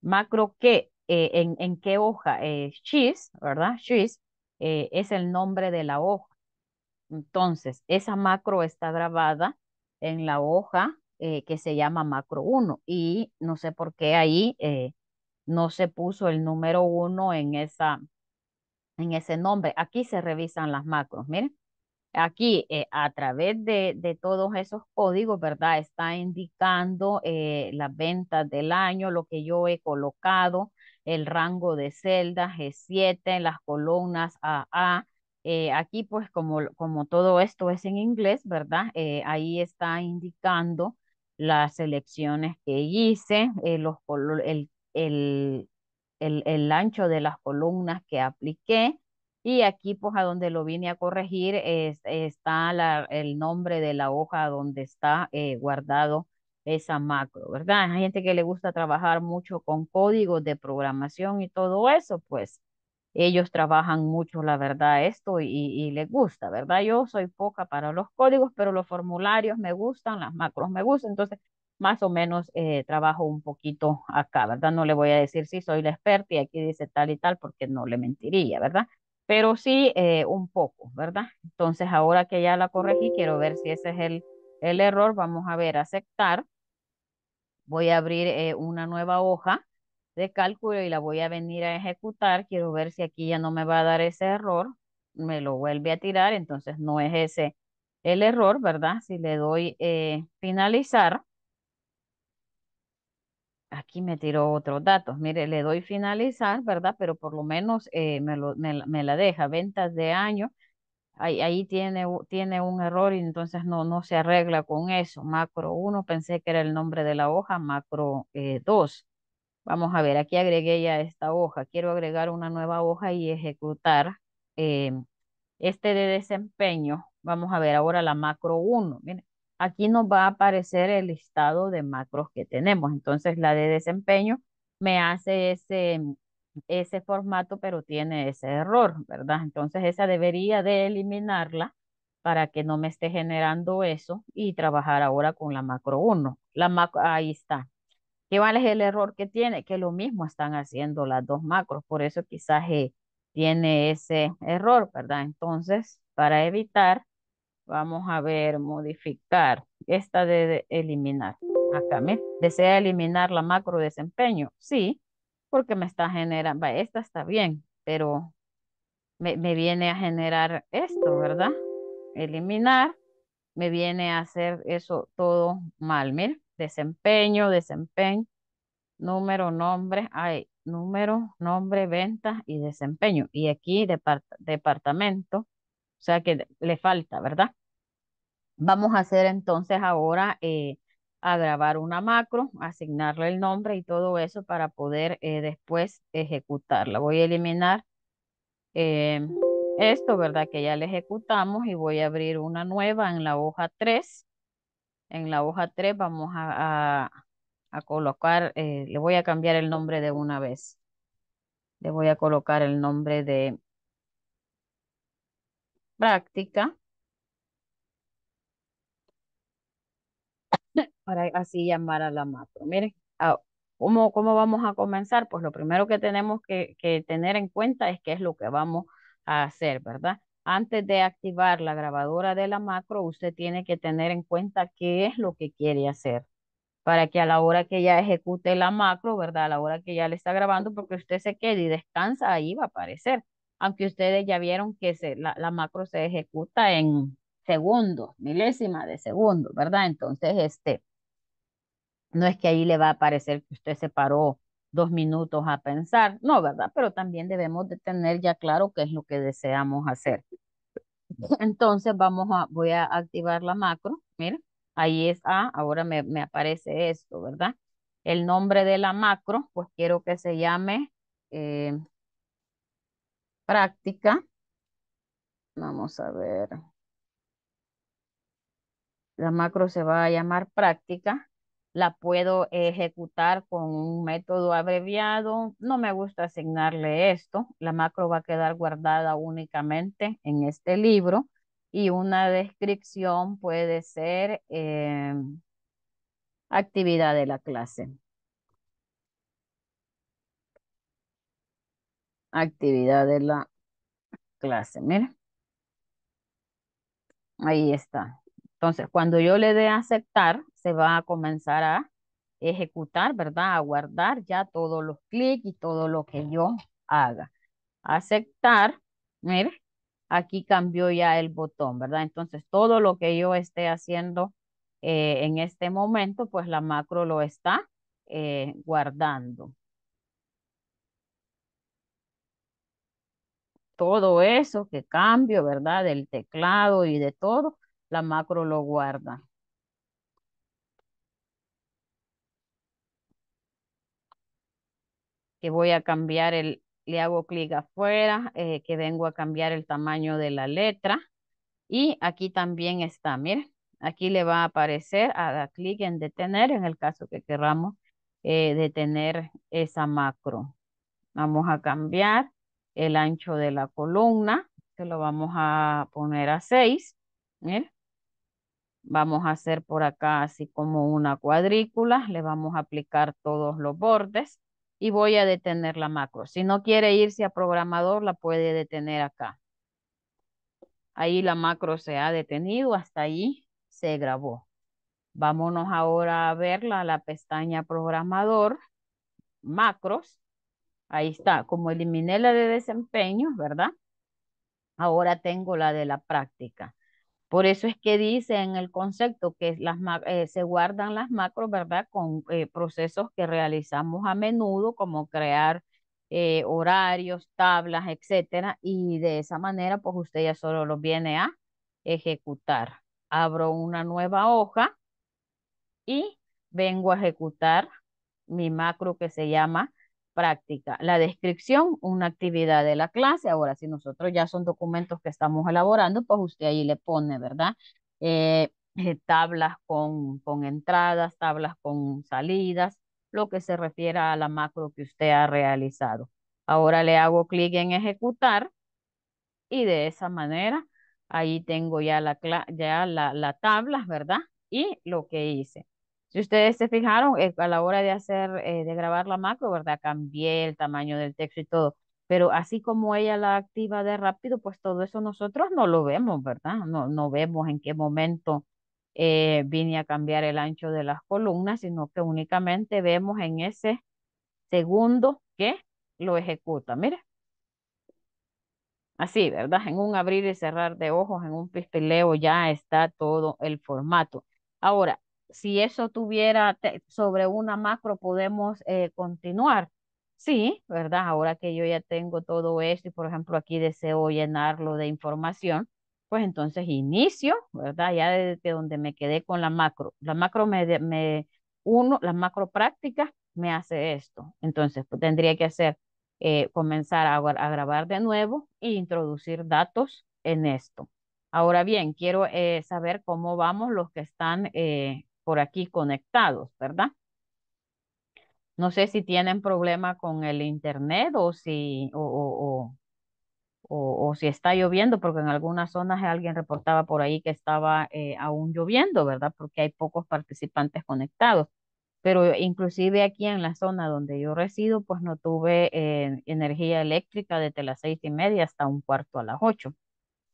macro que, eh, en, en, qué hoja, eh, cheese, ¿verdad? Cheese eh, es el nombre de la hoja. Entonces, esa macro está grabada en la hoja que se llama macro 1 y no sé por qué ahí no se puso el número uno en, esa, en ese nombre. Aquí se revisan las macros, miren. Aquí, eh, a través de, de, todos esos códigos, ¿verdad? Está indicando eh, las ventas del año, lo que yo he colocado, el rango de celdas, G7, las columnas AA. Eh, aquí, pues, como, como todo esto es en inglés, ¿verdad? ahí está indicando las selecciones que hice, los, el el, el, ancho de las columnas que apliqué. Y aquí, pues, a donde lo vine a corregir, es, está la, el nombre de la hoja donde está eh, guardado esa macro, ¿verdad? Hay gente que le gusta trabajar mucho con códigos de programación y todo eso, pues ellos trabajan mucho, la verdad, esto y, y, les gusta, ¿verdad? Yo soy poca para los códigos, pero los formularios me gustan, las macros me gustan, entonces más o menos eh, trabajo un poquito acá, ¿verdad? No le voy a decir si soy la experta y aquí dice tal y tal porque no le mentiría, ¿verdad? Pero sí eh, un poco, ¿verdad? Entonces ahora que ya la corregí, quiero ver si ese es el, el error. Vamos a ver, aceptar. Voy a abrir eh, una nueva hoja de cálculo y la voy a venir a ejecutar. Quiero ver si aquí ya no me va a dar ese error. Me lo vuelve a tirar, entonces no es ese el error, ¿verdad? Si le doy finalizar aquí me tiró otros datos. Mire, le doy finalizar, ¿verdad? Pero por lo menos eh, me, lo, la deja. Ventas de año, ahí, ahí tiene, tiene, un error y entonces no, no, se arregla con eso. Macro 1, pensé que era el nombre de la hoja, macro 2. Eh, Vamos a ver, aquí agregué ya esta hoja. Quiero agregar una nueva hoja y ejecutar eh, este de desempeño. Vamos a ver ahora la macro 1. Mire, aquí nos va a aparecer el listado de macros que tenemos. Entonces la de desempeño me hace ese, ese formato, pero tiene ese error, ¿verdad? Entonces esa debería de eliminarla para que no me esté generando eso y trabajar ahora con la macro 1. La macro, ahí está. ¿Qué vale el error que tiene? Que lo mismo están haciendo las dos macros, por eso quizás eh, tiene ese error, ¿verdad? Entonces, para evitar, Vamos a ver, modificar. Esta de, eliminar. Acá me desea eliminar la macro desempeño. Sí, porque me está generando, esta está bien, pero me, viene a generar esto, ¿verdad? Eliminar, me viene a hacer eso todo mal. Miren, desempeño, desempeño, número, nombre, hay número, nombre, venta y desempeño. Y aquí departamento o sea que le falta, ¿verdad? Vamos a hacer entonces ahora eh, a grabar una macro, asignarle el nombre y todo eso para poder eh, después ejecutarla. Voy a eliminar eh, esto, ¿verdad? Que ya le ejecutamos y voy a abrir una nueva en la hoja 3. En la hoja 3 vamos a, a colocar, le voy a cambiar el nombre de una vez. Le voy a colocar el nombre de práctica. Para así llamar a la macro. Miren, ah, ¿cómo, ¿cómo vamos a comenzar? Pues lo primero que tenemos que, que tener en cuenta es qué es lo que vamos a hacer, ¿verdad? Antes de activar la grabadora de la macro, usted tiene que tener en cuenta qué es lo que quiere hacer para que a la hora que ya ejecute la macro, ¿verdad? A la hora que ya le está grabando, porque usted se quede y descansa, ahí va a aparecer aunque ustedes ya vieron que se, la, macro se ejecuta en segundos, milésima de segundos, ¿verdad? Entonces, este, no es que ahí le va a aparecer que usted se paró dos minutos a pensar, no, ¿verdad? Pero también debemos de tener ya claro qué es lo que deseamos hacer. Entonces, vamos a, voy a activar la macro, mira, ahí es A, ahora me, me aparece esto, ¿verdad? El nombre de la macro, pues quiero que se llame... Eh, práctica. Vamos a ver. La macro se va a llamar práctica. La puedo ejecutar con un método abreviado. No me gusta asignarle esto. La macro va a quedar guardada únicamente en este libro. Y una descripción puede ser eh, actividad de la clase. actividad de la clase. Mira. Ahí está. Entonces, cuando yo le dé aceptar, se va a comenzar a ejecutar, ¿verdad? A guardar ya todos los clics y todo lo que yo haga. Aceptar, mire, aquí cambió ya el botón, ¿verdad? Entonces, todo lo que yo esté haciendo eh, en este momento, pues la macro lo está eh, guardando. todo eso que cambio, ¿verdad? Del teclado y de todo, la macro lo guarda. Que voy a cambiar el, le hago clic afuera, eh, que vengo a cambiar el tamaño de la letra. Y aquí también está, miren, aquí le va a aparecer, haga clic en detener en el caso que queramos eh, detener esa macro. Vamos a cambiar el ancho de la columna, que lo vamos a poner a 6. Vamos a hacer por acá así como una cuadrícula, le vamos a aplicar todos los bordes y voy a detener la macro. Si no quiere irse a programador, la puede detener acá. Ahí la macro se ha detenido, hasta ahí se grabó. Vámonos ahora a verla, la pestaña programador, macros Ahí está, como eliminé la de desempeño, ¿verdad? Ahora tengo la de la práctica. Por eso es que dice en el concepto que las, eh, se guardan las macros, ¿verdad? Con eh, procesos que realizamos a menudo, como crear eh, horarios, tablas, etcétera. Y de esa manera, pues usted ya solo lo viene a ejecutar. Abro una nueva hoja y vengo a ejecutar mi macro que se llama práctica. La descripción, una actividad de la clase. Ahora, si nosotros ya son documentos que estamos elaborando, pues usted ahí le pone, ¿verdad? Eh, eh, tablas con, con entradas, tablas con salidas, lo que se refiere a la macro que usted ha realizado. Ahora le hago clic en ejecutar y de esa manera ahí tengo ya la, ya la tabla, ¿verdad? Y lo que hice. Si ustedes se fijaron, eh, a la hora de hacer, eh, de grabar la macro, ¿verdad? Cambié el tamaño del texto y todo. Pero así como ella la activa de rápido, pues todo eso nosotros no lo vemos, ¿verdad? No, no vemos en qué momento eh, vine a cambiar el ancho de las columnas, sino que únicamente vemos en ese segundo que lo ejecuta. Mire. Así, ¿verdad? En un abrir y cerrar de ojos, en un pispileo, ya está todo el formato. Ahora, si eso tuviera sobre una macro, podemos eh, continuar. Sí, ¿verdad? Ahora que yo ya tengo todo esto y, por ejemplo, aquí deseo llenarlo de información, pues entonces inicio, ¿verdad? Ya desde donde me quedé con la macro. La macro me, uno, la macro práctica me hace esto. Entonces, pues, tendría que hacer, eh, comenzar a, grabar de nuevo e introducir datos en esto. Ahora bien, quiero eh, saber cómo vamos los que están por aquí conectados, ¿verdad? No sé si tienen problema con el internet o si, o, si está lloviendo, porque en algunas zonas alguien reportaba por ahí que estaba eh, aún lloviendo, ¿verdad? Porque hay pocos participantes conectados. Pero inclusive aquí en la zona donde yo resido, pues no tuve eh, energía eléctrica desde las seis y media hasta un cuarto a las ocho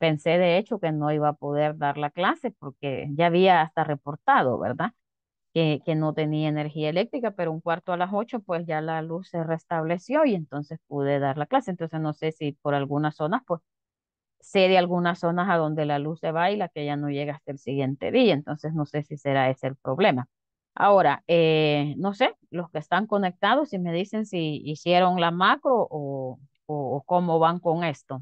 pensé de hecho que no iba a poder dar la clase porque ya había hasta reportado, ¿verdad? Que, que no tenía energía eléctrica, pero un cuarto a las ocho, pues ya la luz se restableció y entonces pude dar la clase. Entonces no sé si por algunas zonas, pues sé de algunas zonas a donde la luz se va y la que ya no llega hasta el siguiente día. Entonces no sé si será ese el problema. Ahora, eh, no sé, los que están conectados, si me dicen si hicieron la macro o, o cómo van con esto.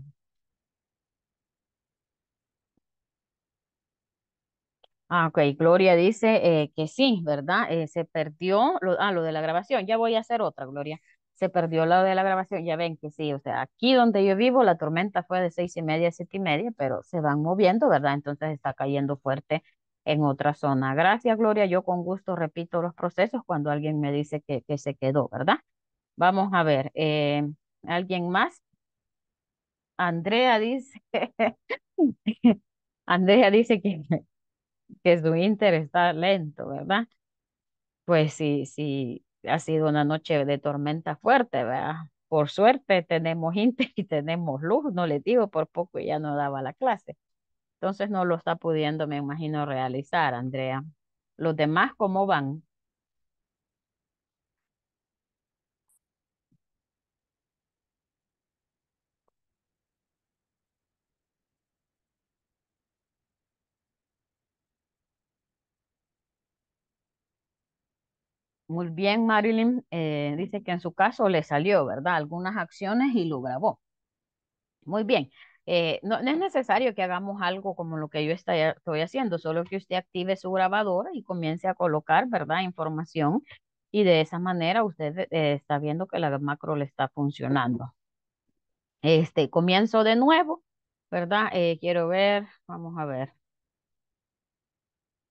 Ah, ok, Gloria dice eh, que sí, ¿verdad? Eh, se perdió lo, ah, lo de la grabación. Ya voy a hacer otra, Gloria. Se perdió lo de la grabación. Ya ven que sí, o sea, aquí donde yo vivo la tormenta fue de seis y media a siete y media, pero se van moviendo, ¿verdad? Entonces está cayendo fuerte en otra zona. Gracias, Gloria. Yo con gusto repito los procesos cuando alguien me dice que, se quedó, ¿verdad? Vamos a ver, eh, ¿alguien más? Andrea dice, Andrea dice que que su Inter está lento, ¿verdad? Pues sí, sí, ha sido una noche de tormenta fuerte, ¿verdad? Por suerte tenemos Inter y tenemos luz, no le digo, por poco ya no daba la clase. Entonces no lo está pudiendo, me imagino, realizar, Andrea. ¿Los demás cómo van? Muy bien, Marilyn eh, dice que en su caso le salió, ¿verdad? Algunas acciones y lo grabó. Muy bien. Eh, no, es necesario que hagamos algo como lo que yo estoy haciendo, solo que usted active su grabador y comience a colocar, ¿verdad? Información y de esa manera usted eh, está viendo que la macro le está funcionando. Este, comienzo de nuevo, ¿verdad? quiero ver, vamos a ver.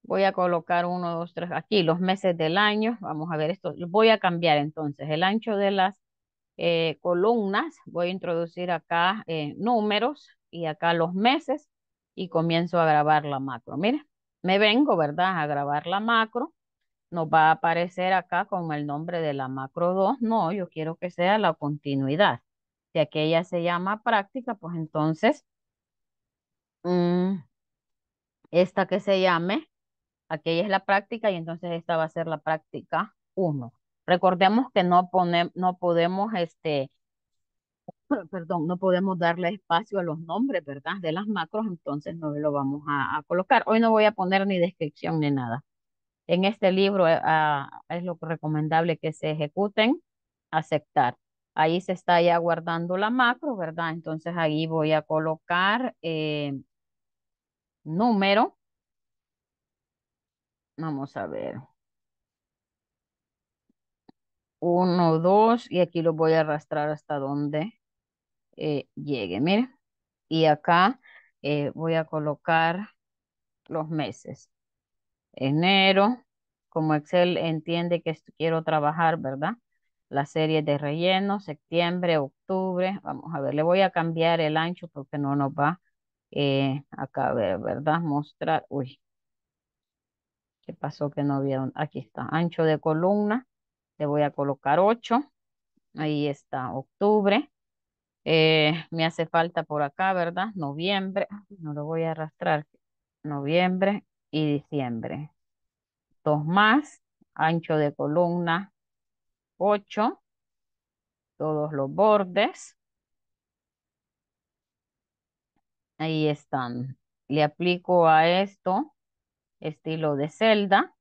Voy a colocar uno, dos, tres, aquí los meses del año. Vamos a ver esto. Voy a cambiar entonces el ancho de las eh, columnas. Voy a introducir acá eh, números y acá los meses y comienzo a grabar la macro. Miren, me vengo, ¿verdad? A grabar la macro. Nos va a aparecer acá con el nombre de la macro 2. No, yo quiero que sea la continuidad. Si aquella se llama práctica, pues entonces... Mm, esta que se llame aquella es la práctica y entonces esta va a ser la práctica 1. Recordemos que no, no podemos, este, perdón, no podemos darle espacio a los nombres, ¿verdad? De las macros, entonces no lo vamos a, colocar. Hoy no voy a poner ni descripción ni nada. En este libro eh, ah, es lo recomendable que se ejecuten, aceptar. Ahí se está ya guardando la macro, ¿verdad? Entonces ahí voy a colocar eh, número Vamos a ver. Uno, dos, y aquí lo voy a arrastrar hasta donde eh, llegue. Miren, y acá eh, voy a colocar los meses. Enero, como Excel entiende que quiero trabajar, ¿verdad? La serie de relleno, septiembre, octubre. Vamos a ver, le voy a cambiar el ancho porque no nos va eh, a caber, ¿verdad? Mostrar, uy, ¿Qué pasó que no vieron? Aquí está, ancho de columna. Le voy a colocar 8. Ahí está, octubre. Eh, me hace falta por acá, ¿verdad? Noviembre. No lo voy a arrastrar. Noviembre y diciembre. Dos más. Ancho de columna 8. Todos los bordes. Ahí están. Le aplico a esto estilo de celda.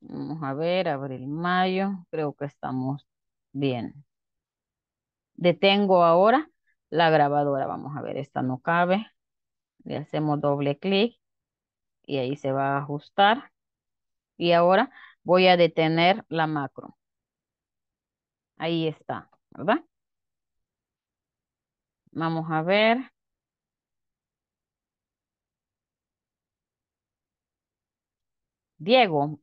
Vamos a ver, abril, mayo, creo que estamos bien. Detengo ahora la grabadora, vamos a ver, esta no cabe. Le hacemos doble clic y ahí se va a ajustar. Y ahora voy a detener la macro. Ahí está, ¿verdad? Vamos a ver. Diego,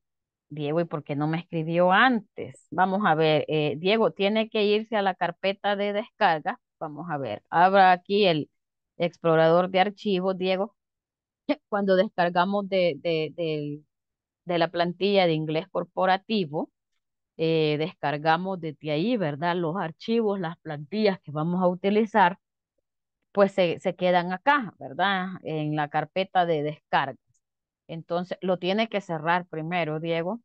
Diego, ¿y por qué no me escribió antes? Vamos a ver, eh, Diego tiene que irse a la carpeta de descarga. Vamos a ver, abra aquí el explorador de archivos, Diego. Cuando descargamos de, de, de la plantilla de inglés corporativo, eh, descargamos desde ahí, ¿verdad? Los archivos, las plantillas que vamos a utilizar, pues se, se quedan acá, ¿verdad? En la carpeta de descarga. Entonces lo tiene que cerrar primero, Diego.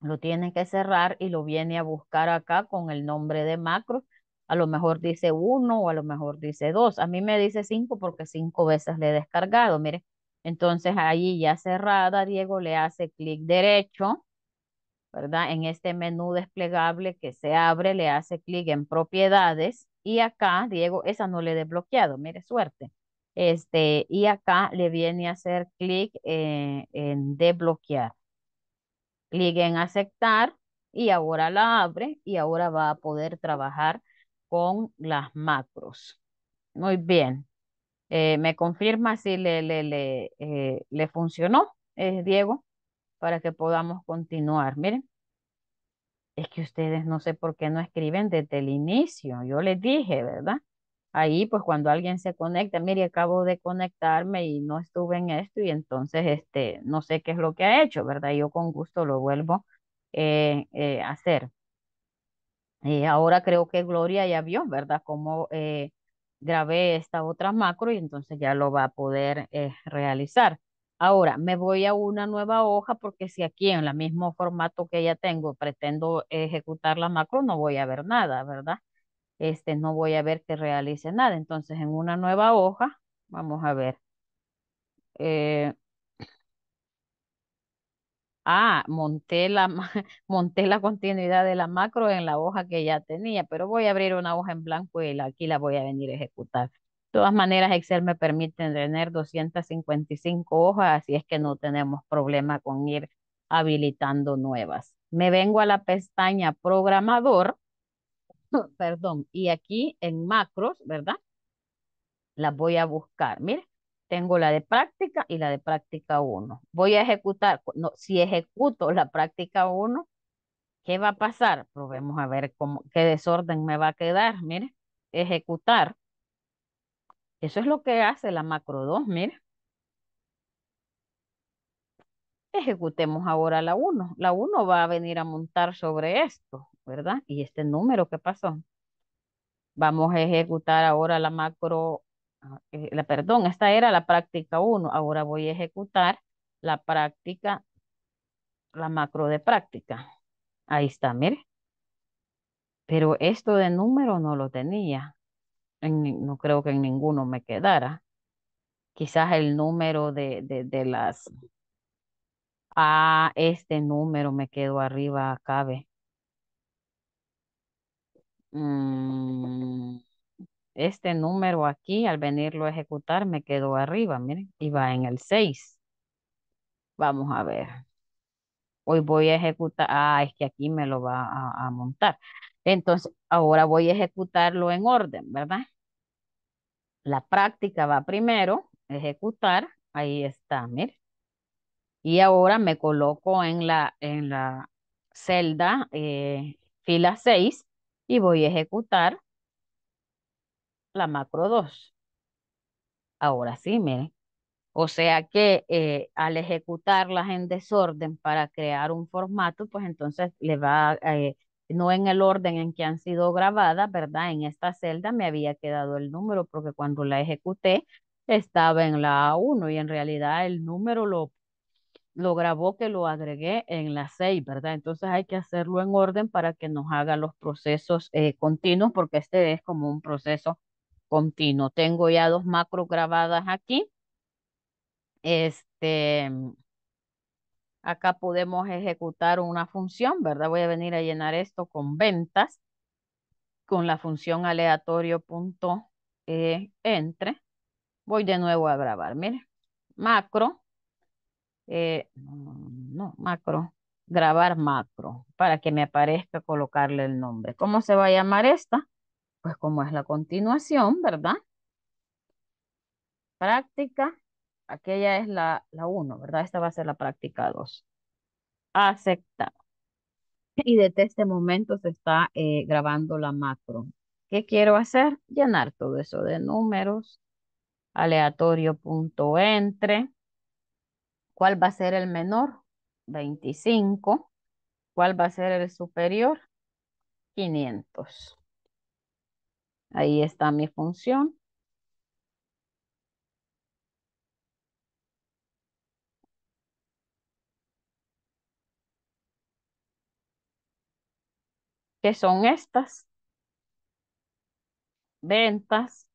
Lo tiene que cerrar y lo viene a buscar acá con el nombre de macro. A lo mejor dice uno o a lo mejor dice dos. A mí me dice cinco porque cinco veces le he descargado. Mire, entonces ahí ya cerrada, Diego le hace clic derecho, ¿verdad? En este menú desplegable que se abre, le hace clic en propiedades y acá, Diego, esa no le he desbloqueado. Mire, suerte. Este, y acá le viene a hacer clic eh, en, desbloquear. Clic en aceptar y ahora la abre y ahora va a poder trabajar con las macros. Muy bien. Eh, ¿Me confirma si le, le, eh, funcionó, Diego? Para que podamos continuar. Miren, es que ustedes no sé por qué no escriben desde el inicio. Yo les dije, ¿verdad? ahí pues cuando alguien se conecta, mire, acabo de conectarme y no estuve en esto y entonces este, no sé qué es lo que ha hecho, ¿verdad? Yo con gusto lo vuelvo eh, eh, a hacer. Y ahora creo que Gloria ya vio, ¿verdad? Cómo eh, grabé esta otra macro y entonces ya lo va a poder realizar. Ahora me voy a una nueva hoja porque si aquí en el mismo formato que ya tengo pretendo ejecutar la macro no voy a ver nada, ¿verdad? este, no voy a ver que realice nada. Entonces, en una nueva hoja, vamos a ver. Eh, ah, monté la, monté la continuidad de la macro en la hoja que ya tenía, pero voy a abrir una hoja en blanco y aquí la voy a venir a ejecutar. De todas maneras, Excel me permite tener 255 hojas, así es que no tenemos problema con ir habilitando nuevas. Me vengo a la pestaña programador perdón, y aquí en macros, ¿verdad? La voy a buscar. Mire, tengo la de práctica y la de práctica 1. Voy a ejecutar, si ejecuto la práctica 1, ¿qué va a pasar? Probemos pues a ver cómo, qué desorden me va a quedar, mire, ejecutar. Eso es lo que hace la macro 2, mire. Ejecutemos ahora la 1. La 1 va a venir a montar sobre esto. ¿verdad? Y este número, ¿qué pasó? Vamos a ejecutar ahora la macro, ah, eh, la, perdón, esta era la práctica 1, ahora voy a ejecutar la práctica, la macro de práctica. Ahí está, mire. Pero esto de número no lo tenía. no creo que en ninguno me quedara. Quizás el número de, de, de las... Ah, este número me quedó arriba, cabe. Mm, este número aquí, al venirlo a ejecutar, me quedó arriba, miren, y va en el 6. Vamos a ver. Hoy voy a ejecutar, ah, es que aquí me lo va a, montar. Entonces, ahora voy a ejecutarlo en orden, ¿verdad? La práctica va primero, ejecutar, ahí está, miren, Y ahora me coloco en la, en la celda eh, fila 6 y voy a ejecutar la macro 2. Ahora sí, miren. O sea que eh, al ejecutarlas en desorden para crear un formato, pues entonces le va, eh, no en el orden en que han sido grabadas, ¿verdad? En esta celda me había quedado el número porque cuando la ejecuté estaba en la A1 y en realidad el número lo lo grabó que lo agregué en la 6, ¿verdad? Entonces hay que hacerlo en orden para que nos haga los procesos eh, continuos, porque este es como un proceso continuo. Tengo ya dos macros grabadas aquí. Este, mm, acá podemos ejecutar una función, ¿verdad? Voy a venir a llenar esto con ventas, con la función aleatorio eh, entre. Voy de nuevo a grabar, mire, macro eh, no, macro, grabar macro, para que me aparezca colocarle el nombre. ¿Cómo se va a llamar esta? Pues como es la continuación, ¿verdad? Práctica, aquella es la, la 1, ¿verdad? Esta va a ser la práctica 2. Aceptar. Y desde este momento se está eh, grabando la macro. ¿Qué quiero hacer? Llenar todo eso de números, aleatorio punto entre ¿Cuál va a ser el menor? 25. ¿Cuál va a ser el superior? 500. Ahí está mi función. ¿Qué son estas? Ventas.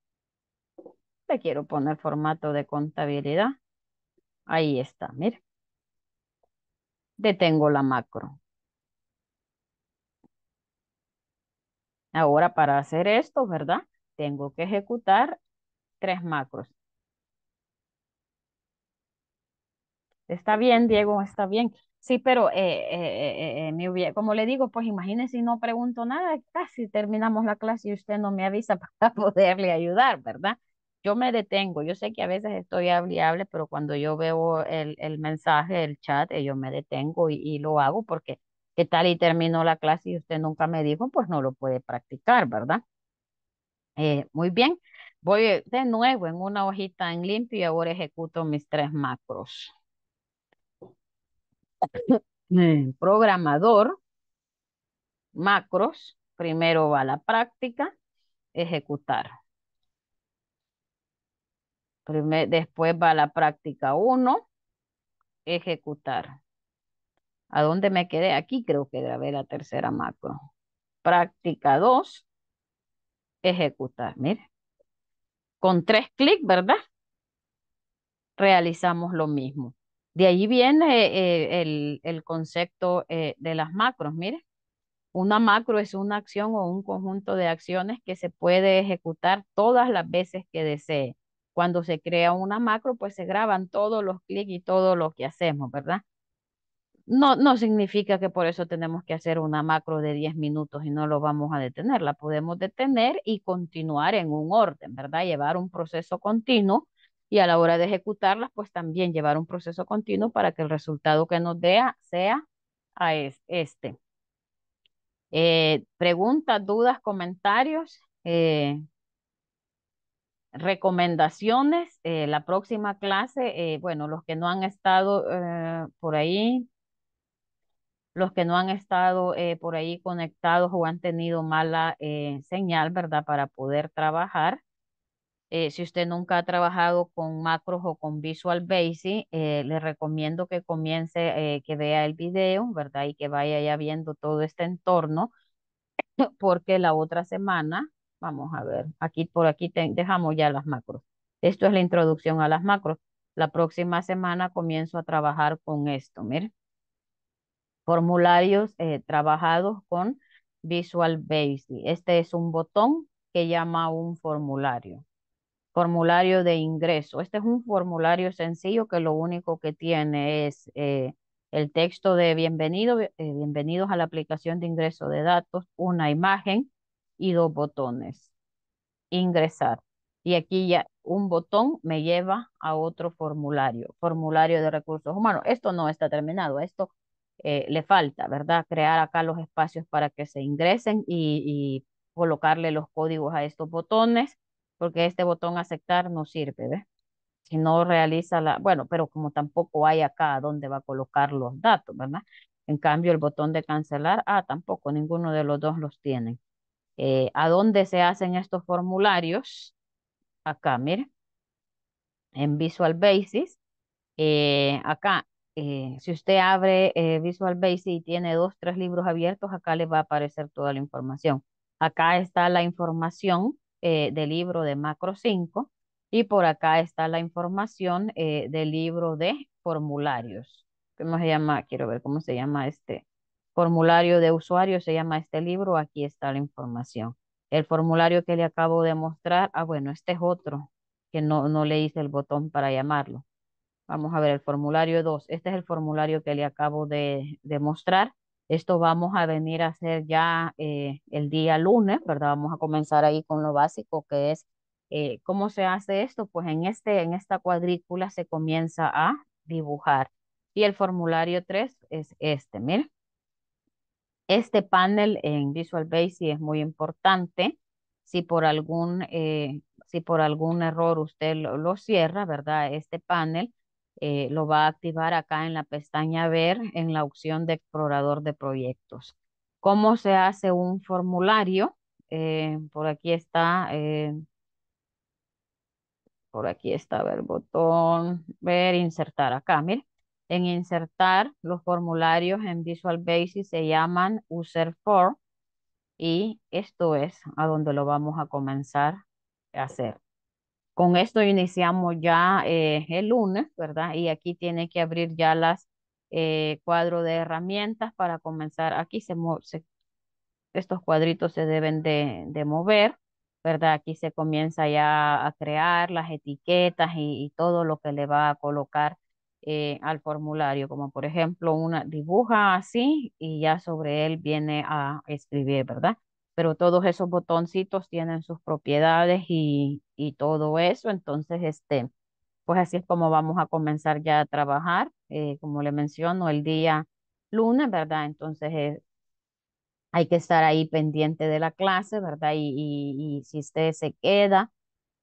Le quiero poner formato de contabilidad. Ahí está, mira. Detengo la macro. Ahora para hacer esto, ¿verdad? Tengo que ejecutar tres macros. Está bien, Diego, está bien. Sí, pero eh, eh, eh, como le digo, pues imagínese si no pregunto nada, casi terminamos la clase y usted no me avisa para poderle ayudar, ¿verdad? yo me detengo. Yo sé que a veces estoy hablable, pero cuando yo veo el, el mensaje, el chat, eh, yo me detengo y, lo hago porque qué tal y terminó la clase y usted nunca me dijo, pues no lo puede practicar, ¿verdad? Eh, muy bien. Voy de nuevo en una hojita en limpio y ahora ejecuto mis tres macros. Eh, programador, macros, primero va la práctica, ejecutar después va la práctica 1, ejecutar. ¿A dónde me quedé? Aquí creo que haber la tercera macro. Práctica 2, ejecutar. Mire, con tres clics, ¿verdad? Realizamos lo mismo. De ahí viene eh, eh, el, el, concepto eh, de las macros. Mire, una macro es una acción o un conjunto de acciones que se puede ejecutar todas las veces que desee. Cuando se crea una macro, pues se graban todos los clics y todo lo que hacemos, ¿verdad? No, no significa que por eso tenemos que hacer una macro de 10 minutos y no lo vamos a detener. La podemos detener y continuar en un orden, ¿verdad? Llevar un proceso continuo y a la hora de ejecutarlas, pues también llevar un proceso continuo para que el resultado que nos dé sea este. Eh, preguntas, dudas, comentarios. Eh, recomendaciones. Eh, la próxima clase, eh, bueno, los que no han estado eh, por ahí, los que no han estado por ahí conectados o han tenido mala señal, ¿verdad? Para poder trabajar. si usted nunca ha trabajado con macros o con Visual Basic, le recomiendo que comience, que vea el video, ¿verdad? Y que vaya ya viendo todo este entorno, porque la otra semana Vamos a ver, aquí por aquí dejamos ya las macros. Esto es la introducción a las macros. La próxima semana comienzo a trabajar con esto, miren. Formularios eh, trabajados con Visual Basic. Este es un botón que llama un formulario. Formulario de ingreso. Este es un formulario sencillo que lo único que tiene es eh, el texto de bienvenido, eh, bienvenidos a la aplicación de ingreso de datos, una imagen, y dos botones. Ingresar. Y aquí ya un botón me lleva a otro formulario, formulario de recursos humanos. Esto no está terminado, esto eh, le falta, ¿verdad? Crear acá los espacios para que se ingresen y, colocarle los códigos a estos botones, porque este botón aceptar no sirve, ¿ves? Si no realiza la, bueno, pero como tampoco hay acá dónde va a colocar los datos, ¿verdad? En cambio, el botón de cancelar, ah, tampoco, ninguno de los dos los tiene eh, ¿A dónde se hacen estos formularios? Acá, mire, en Visual Basis. Eh, acá, eh, si usted abre Visual Basic y tiene dos, tres libros abiertos, acá le va a aparecer toda la información. Acá está la información del libro de Macro 5 y por acá está la información del libro de formularios. ¿Cómo se llama? Quiero ver cómo se llama este Formulario de usuario se llama este libro, aquí está la información. El formulario que le acabo de mostrar, ah bueno, este es otro, que no, no le hice el botón para llamarlo. Vamos a ver el formulario 2, este es el formulario que le acabo de, de mostrar. Esto vamos a venir a hacer ya eh, el día lunes, ¿verdad? Vamos a comenzar ahí con lo básico que es eh, ¿Cómo se hace esto? Pues en, este, en esta cuadrícula se comienza a dibujar. Y el formulario 3 es este, miren. Este panel en Visual Basic es muy importante. Si por algún, eh, si por algún error usted lo, cierra, ¿verdad? Este panel eh, lo va a activar acá en la pestaña Ver, en la opción de explorador de proyectos. ¿Cómo se hace un formulario? Eh, por aquí está, por aquí está, el botón, ver, insertar acá, mire en insertar los formularios en Visual Basic se llaman User Form y esto es a donde lo vamos a comenzar a hacer. Con esto iniciamos ya eh, el lunes, ¿verdad? Y aquí tiene que abrir ya las eh, cuadro de herramientas para comenzar. Aquí se, estos cuadritos se deben de, mover, ¿verdad? Aquí se comienza ya a crear las etiquetas y todo lo que le va a colocar eh, al formulario, como por ejemplo una dibuja así y ya sobre él viene a escribir, ¿verdad? Pero todos esos botoncitos tienen sus propiedades y, todo eso, entonces este, pues así es como vamos a comenzar ya a trabajar, eh, como le menciono, el día lunes, ¿verdad? Entonces eh, hay que estar ahí pendiente de la clase, ¿verdad? y si usted se queda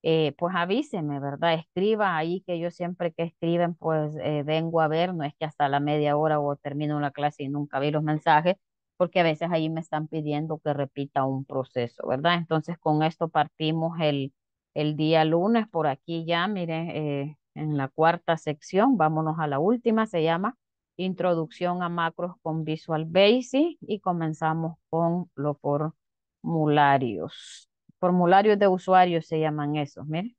eh, pues avíseme, ¿verdad? Escriba ahí, que yo siempre que escriben, pues eh, vengo a ver, no es que hasta la media hora o termino la clase y nunca vi los mensajes, porque a veces ahí me están pidiendo que repita un proceso, ¿verdad? Entonces con esto partimos el, el día lunes, por aquí ya, miren, eh, en la cuarta sección, vámonos a la última, se llama Introducción a macros con Visual Basic y comenzamos con los formularios formularios de usuario se llaman esos, miren.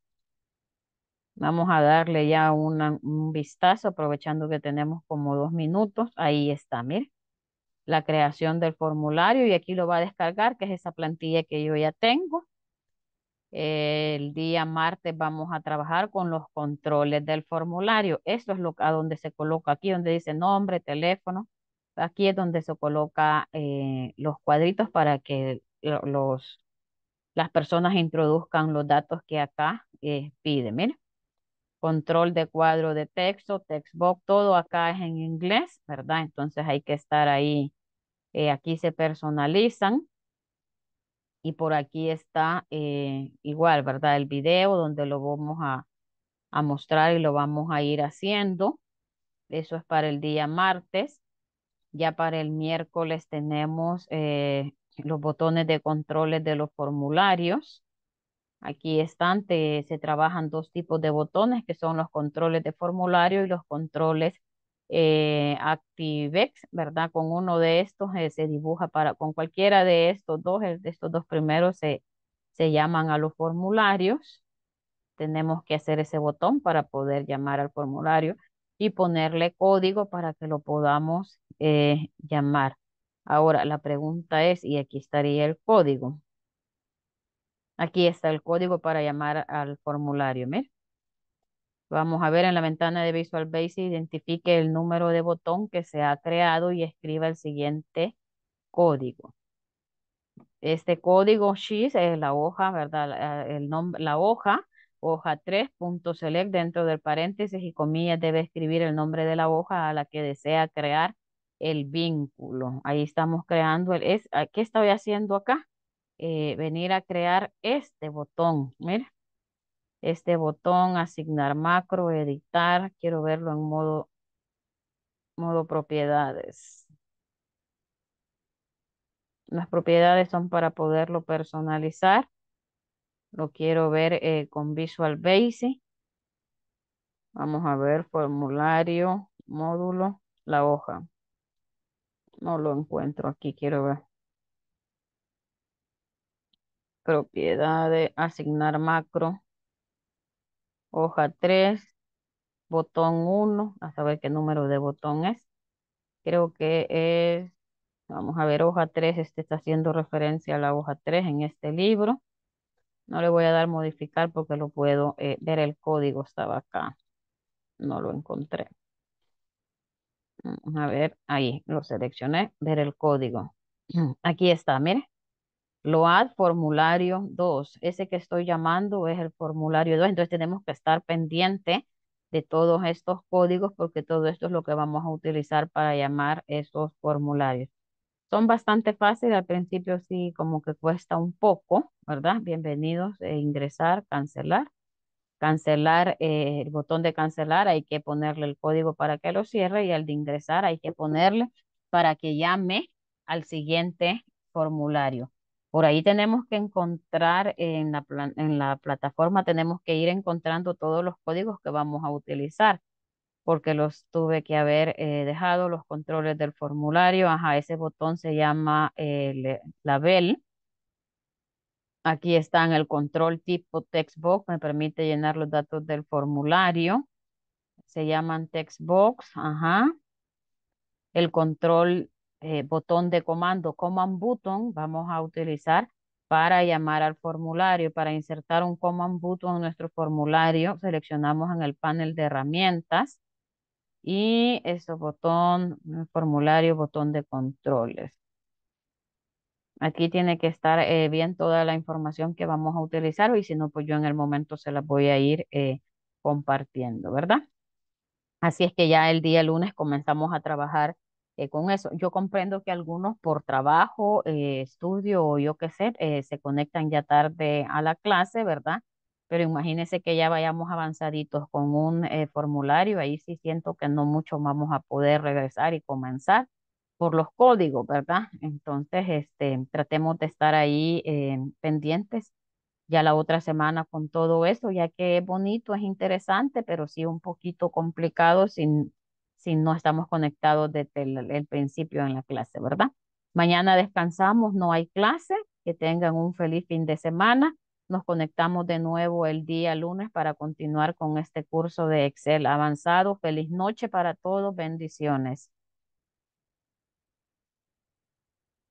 Vamos a darle ya un vistazo, aprovechando que tenemos como dos minutos. Ahí está, miren. La creación del formulario y aquí lo va a descargar, que es esa plantilla que yo ya tengo. El día martes vamos a trabajar con los controles del formulario. Esto es lo, a donde se coloca aquí, donde dice nombre, teléfono. Aquí es donde se coloca eh, los cuadritos para que los, las personas introduzcan los datos que acá eh, pide. Miren, control de cuadro de texto, box, todo acá es en inglés, ¿verdad? Entonces hay que estar ahí. Eh, aquí se personalizan. Y por aquí está eh, igual, ¿verdad? El video donde lo vamos a, mostrar y lo vamos a ir haciendo. Eso es para el día martes. Ya para el miércoles tenemos los botones de controles de los formularios. Aquí están, se trabajan dos tipos de botones que son los controles de formulario y los controles eh, Activex, ¿verdad? Con uno de estos eh, se dibuja para, con cualquiera de estos dos, de estos dos primeros se, se llaman a los formularios. Tenemos que hacer ese botón para poder llamar al formulario y ponerle código para que lo podamos eh, llamar. Ahora, la pregunta es, y aquí estaría el código. Aquí está el código para llamar al formulario. Vamos a ver en la ventana de Visual Basic, identifique el número de botón que se ha creado y escriba el siguiente código. Este código SHIS es la hoja, ¿verdad? El nombre, la hoja, hoja 3.select dentro del paréntesis y comillas debe escribir el nombre de la hoja a la que desea crear el vínculo. Ahí estamos creando el, es, ¿qué estoy haciendo acá? Eh, venir a crear este botón, mira. Este botón, asignar macro, editar, quiero verlo en modo, modo propiedades. Las propiedades son para poderlo personalizar. Lo quiero ver eh, con Visual Basic. Vamos a ver formulario, módulo, la hoja. No lo encuentro aquí, quiero ver. Propiedad de asignar macro. Hoja 3, botón 1, a saber qué número de botón es. Creo que es, vamos a ver, hoja 3, este está haciendo referencia a la hoja 3 en este libro. No le voy a dar modificar porque lo puedo eh, ver el código, estaba acá. No lo encontré a ver, ahí lo seleccioné, ver el código. Aquí está, mire. Load formulario 2. Ese que estoy llamando es el formulario 2. Entonces tenemos que estar pendiente de todos estos códigos porque todo esto es lo que vamos a utilizar para llamar esos formularios. Son bastante fáciles. Al principio sí como que cuesta un poco, ¿verdad? Bienvenidos, a eh, ingresar, cancelar cancelar, eh, el botón de cancelar, hay que ponerle el código para que lo cierre y al de ingresar hay que ponerle para que llame al siguiente formulario. Por ahí tenemos que encontrar en la, en la plataforma, tenemos que ir encontrando todos los códigos que vamos a utilizar, porque los tuve que haber eh, dejado, los controles del formulario, ajá, ese botón se llama el eh, label, Aquí está en el control tipo textbox, me permite llenar los datos del formulario. Se llaman textbox, ajá. El control eh, botón de comando, command button, vamos a utilizar para llamar al formulario, para insertar un command button en nuestro formulario, seleccionamos en el panel de herramientas y esto botón, formulario, botón de controles. Aquí tiene que estar eh, bien toda la información que vamos a utilizar y si no, pues yo en el momento se la voy a ir eh, compartiendo, ¿verdad? Así es que ya el día lunes comenzamos a trabajar eh, con eso. Yo comprendo que algunos por trabajo, estudio o yo qué sé, se conectan ya tarde a la clase, ¿verdad? pero imagínense que ya vayamos avanzaditos con un formulario, ahí sí siento que no mucho vamos a poder regresar y comenzar, por los códigos, ¿verdad? Entonces, este, tratemos de estar ahí eh, pendientes ya la otra semana con todo eso, ya que es bonito, es interesante, pero sí un poquito complicado si, si no estamos conectados desde el principio en la clase, ¿verdad? Mañana descansamos, no hay clase, que tengan un feliz fin de semana. Nos conectamos de nuevo el día lunes para continuar con este curso de Excel avanzado. Feliz noche para todos, bendiciones.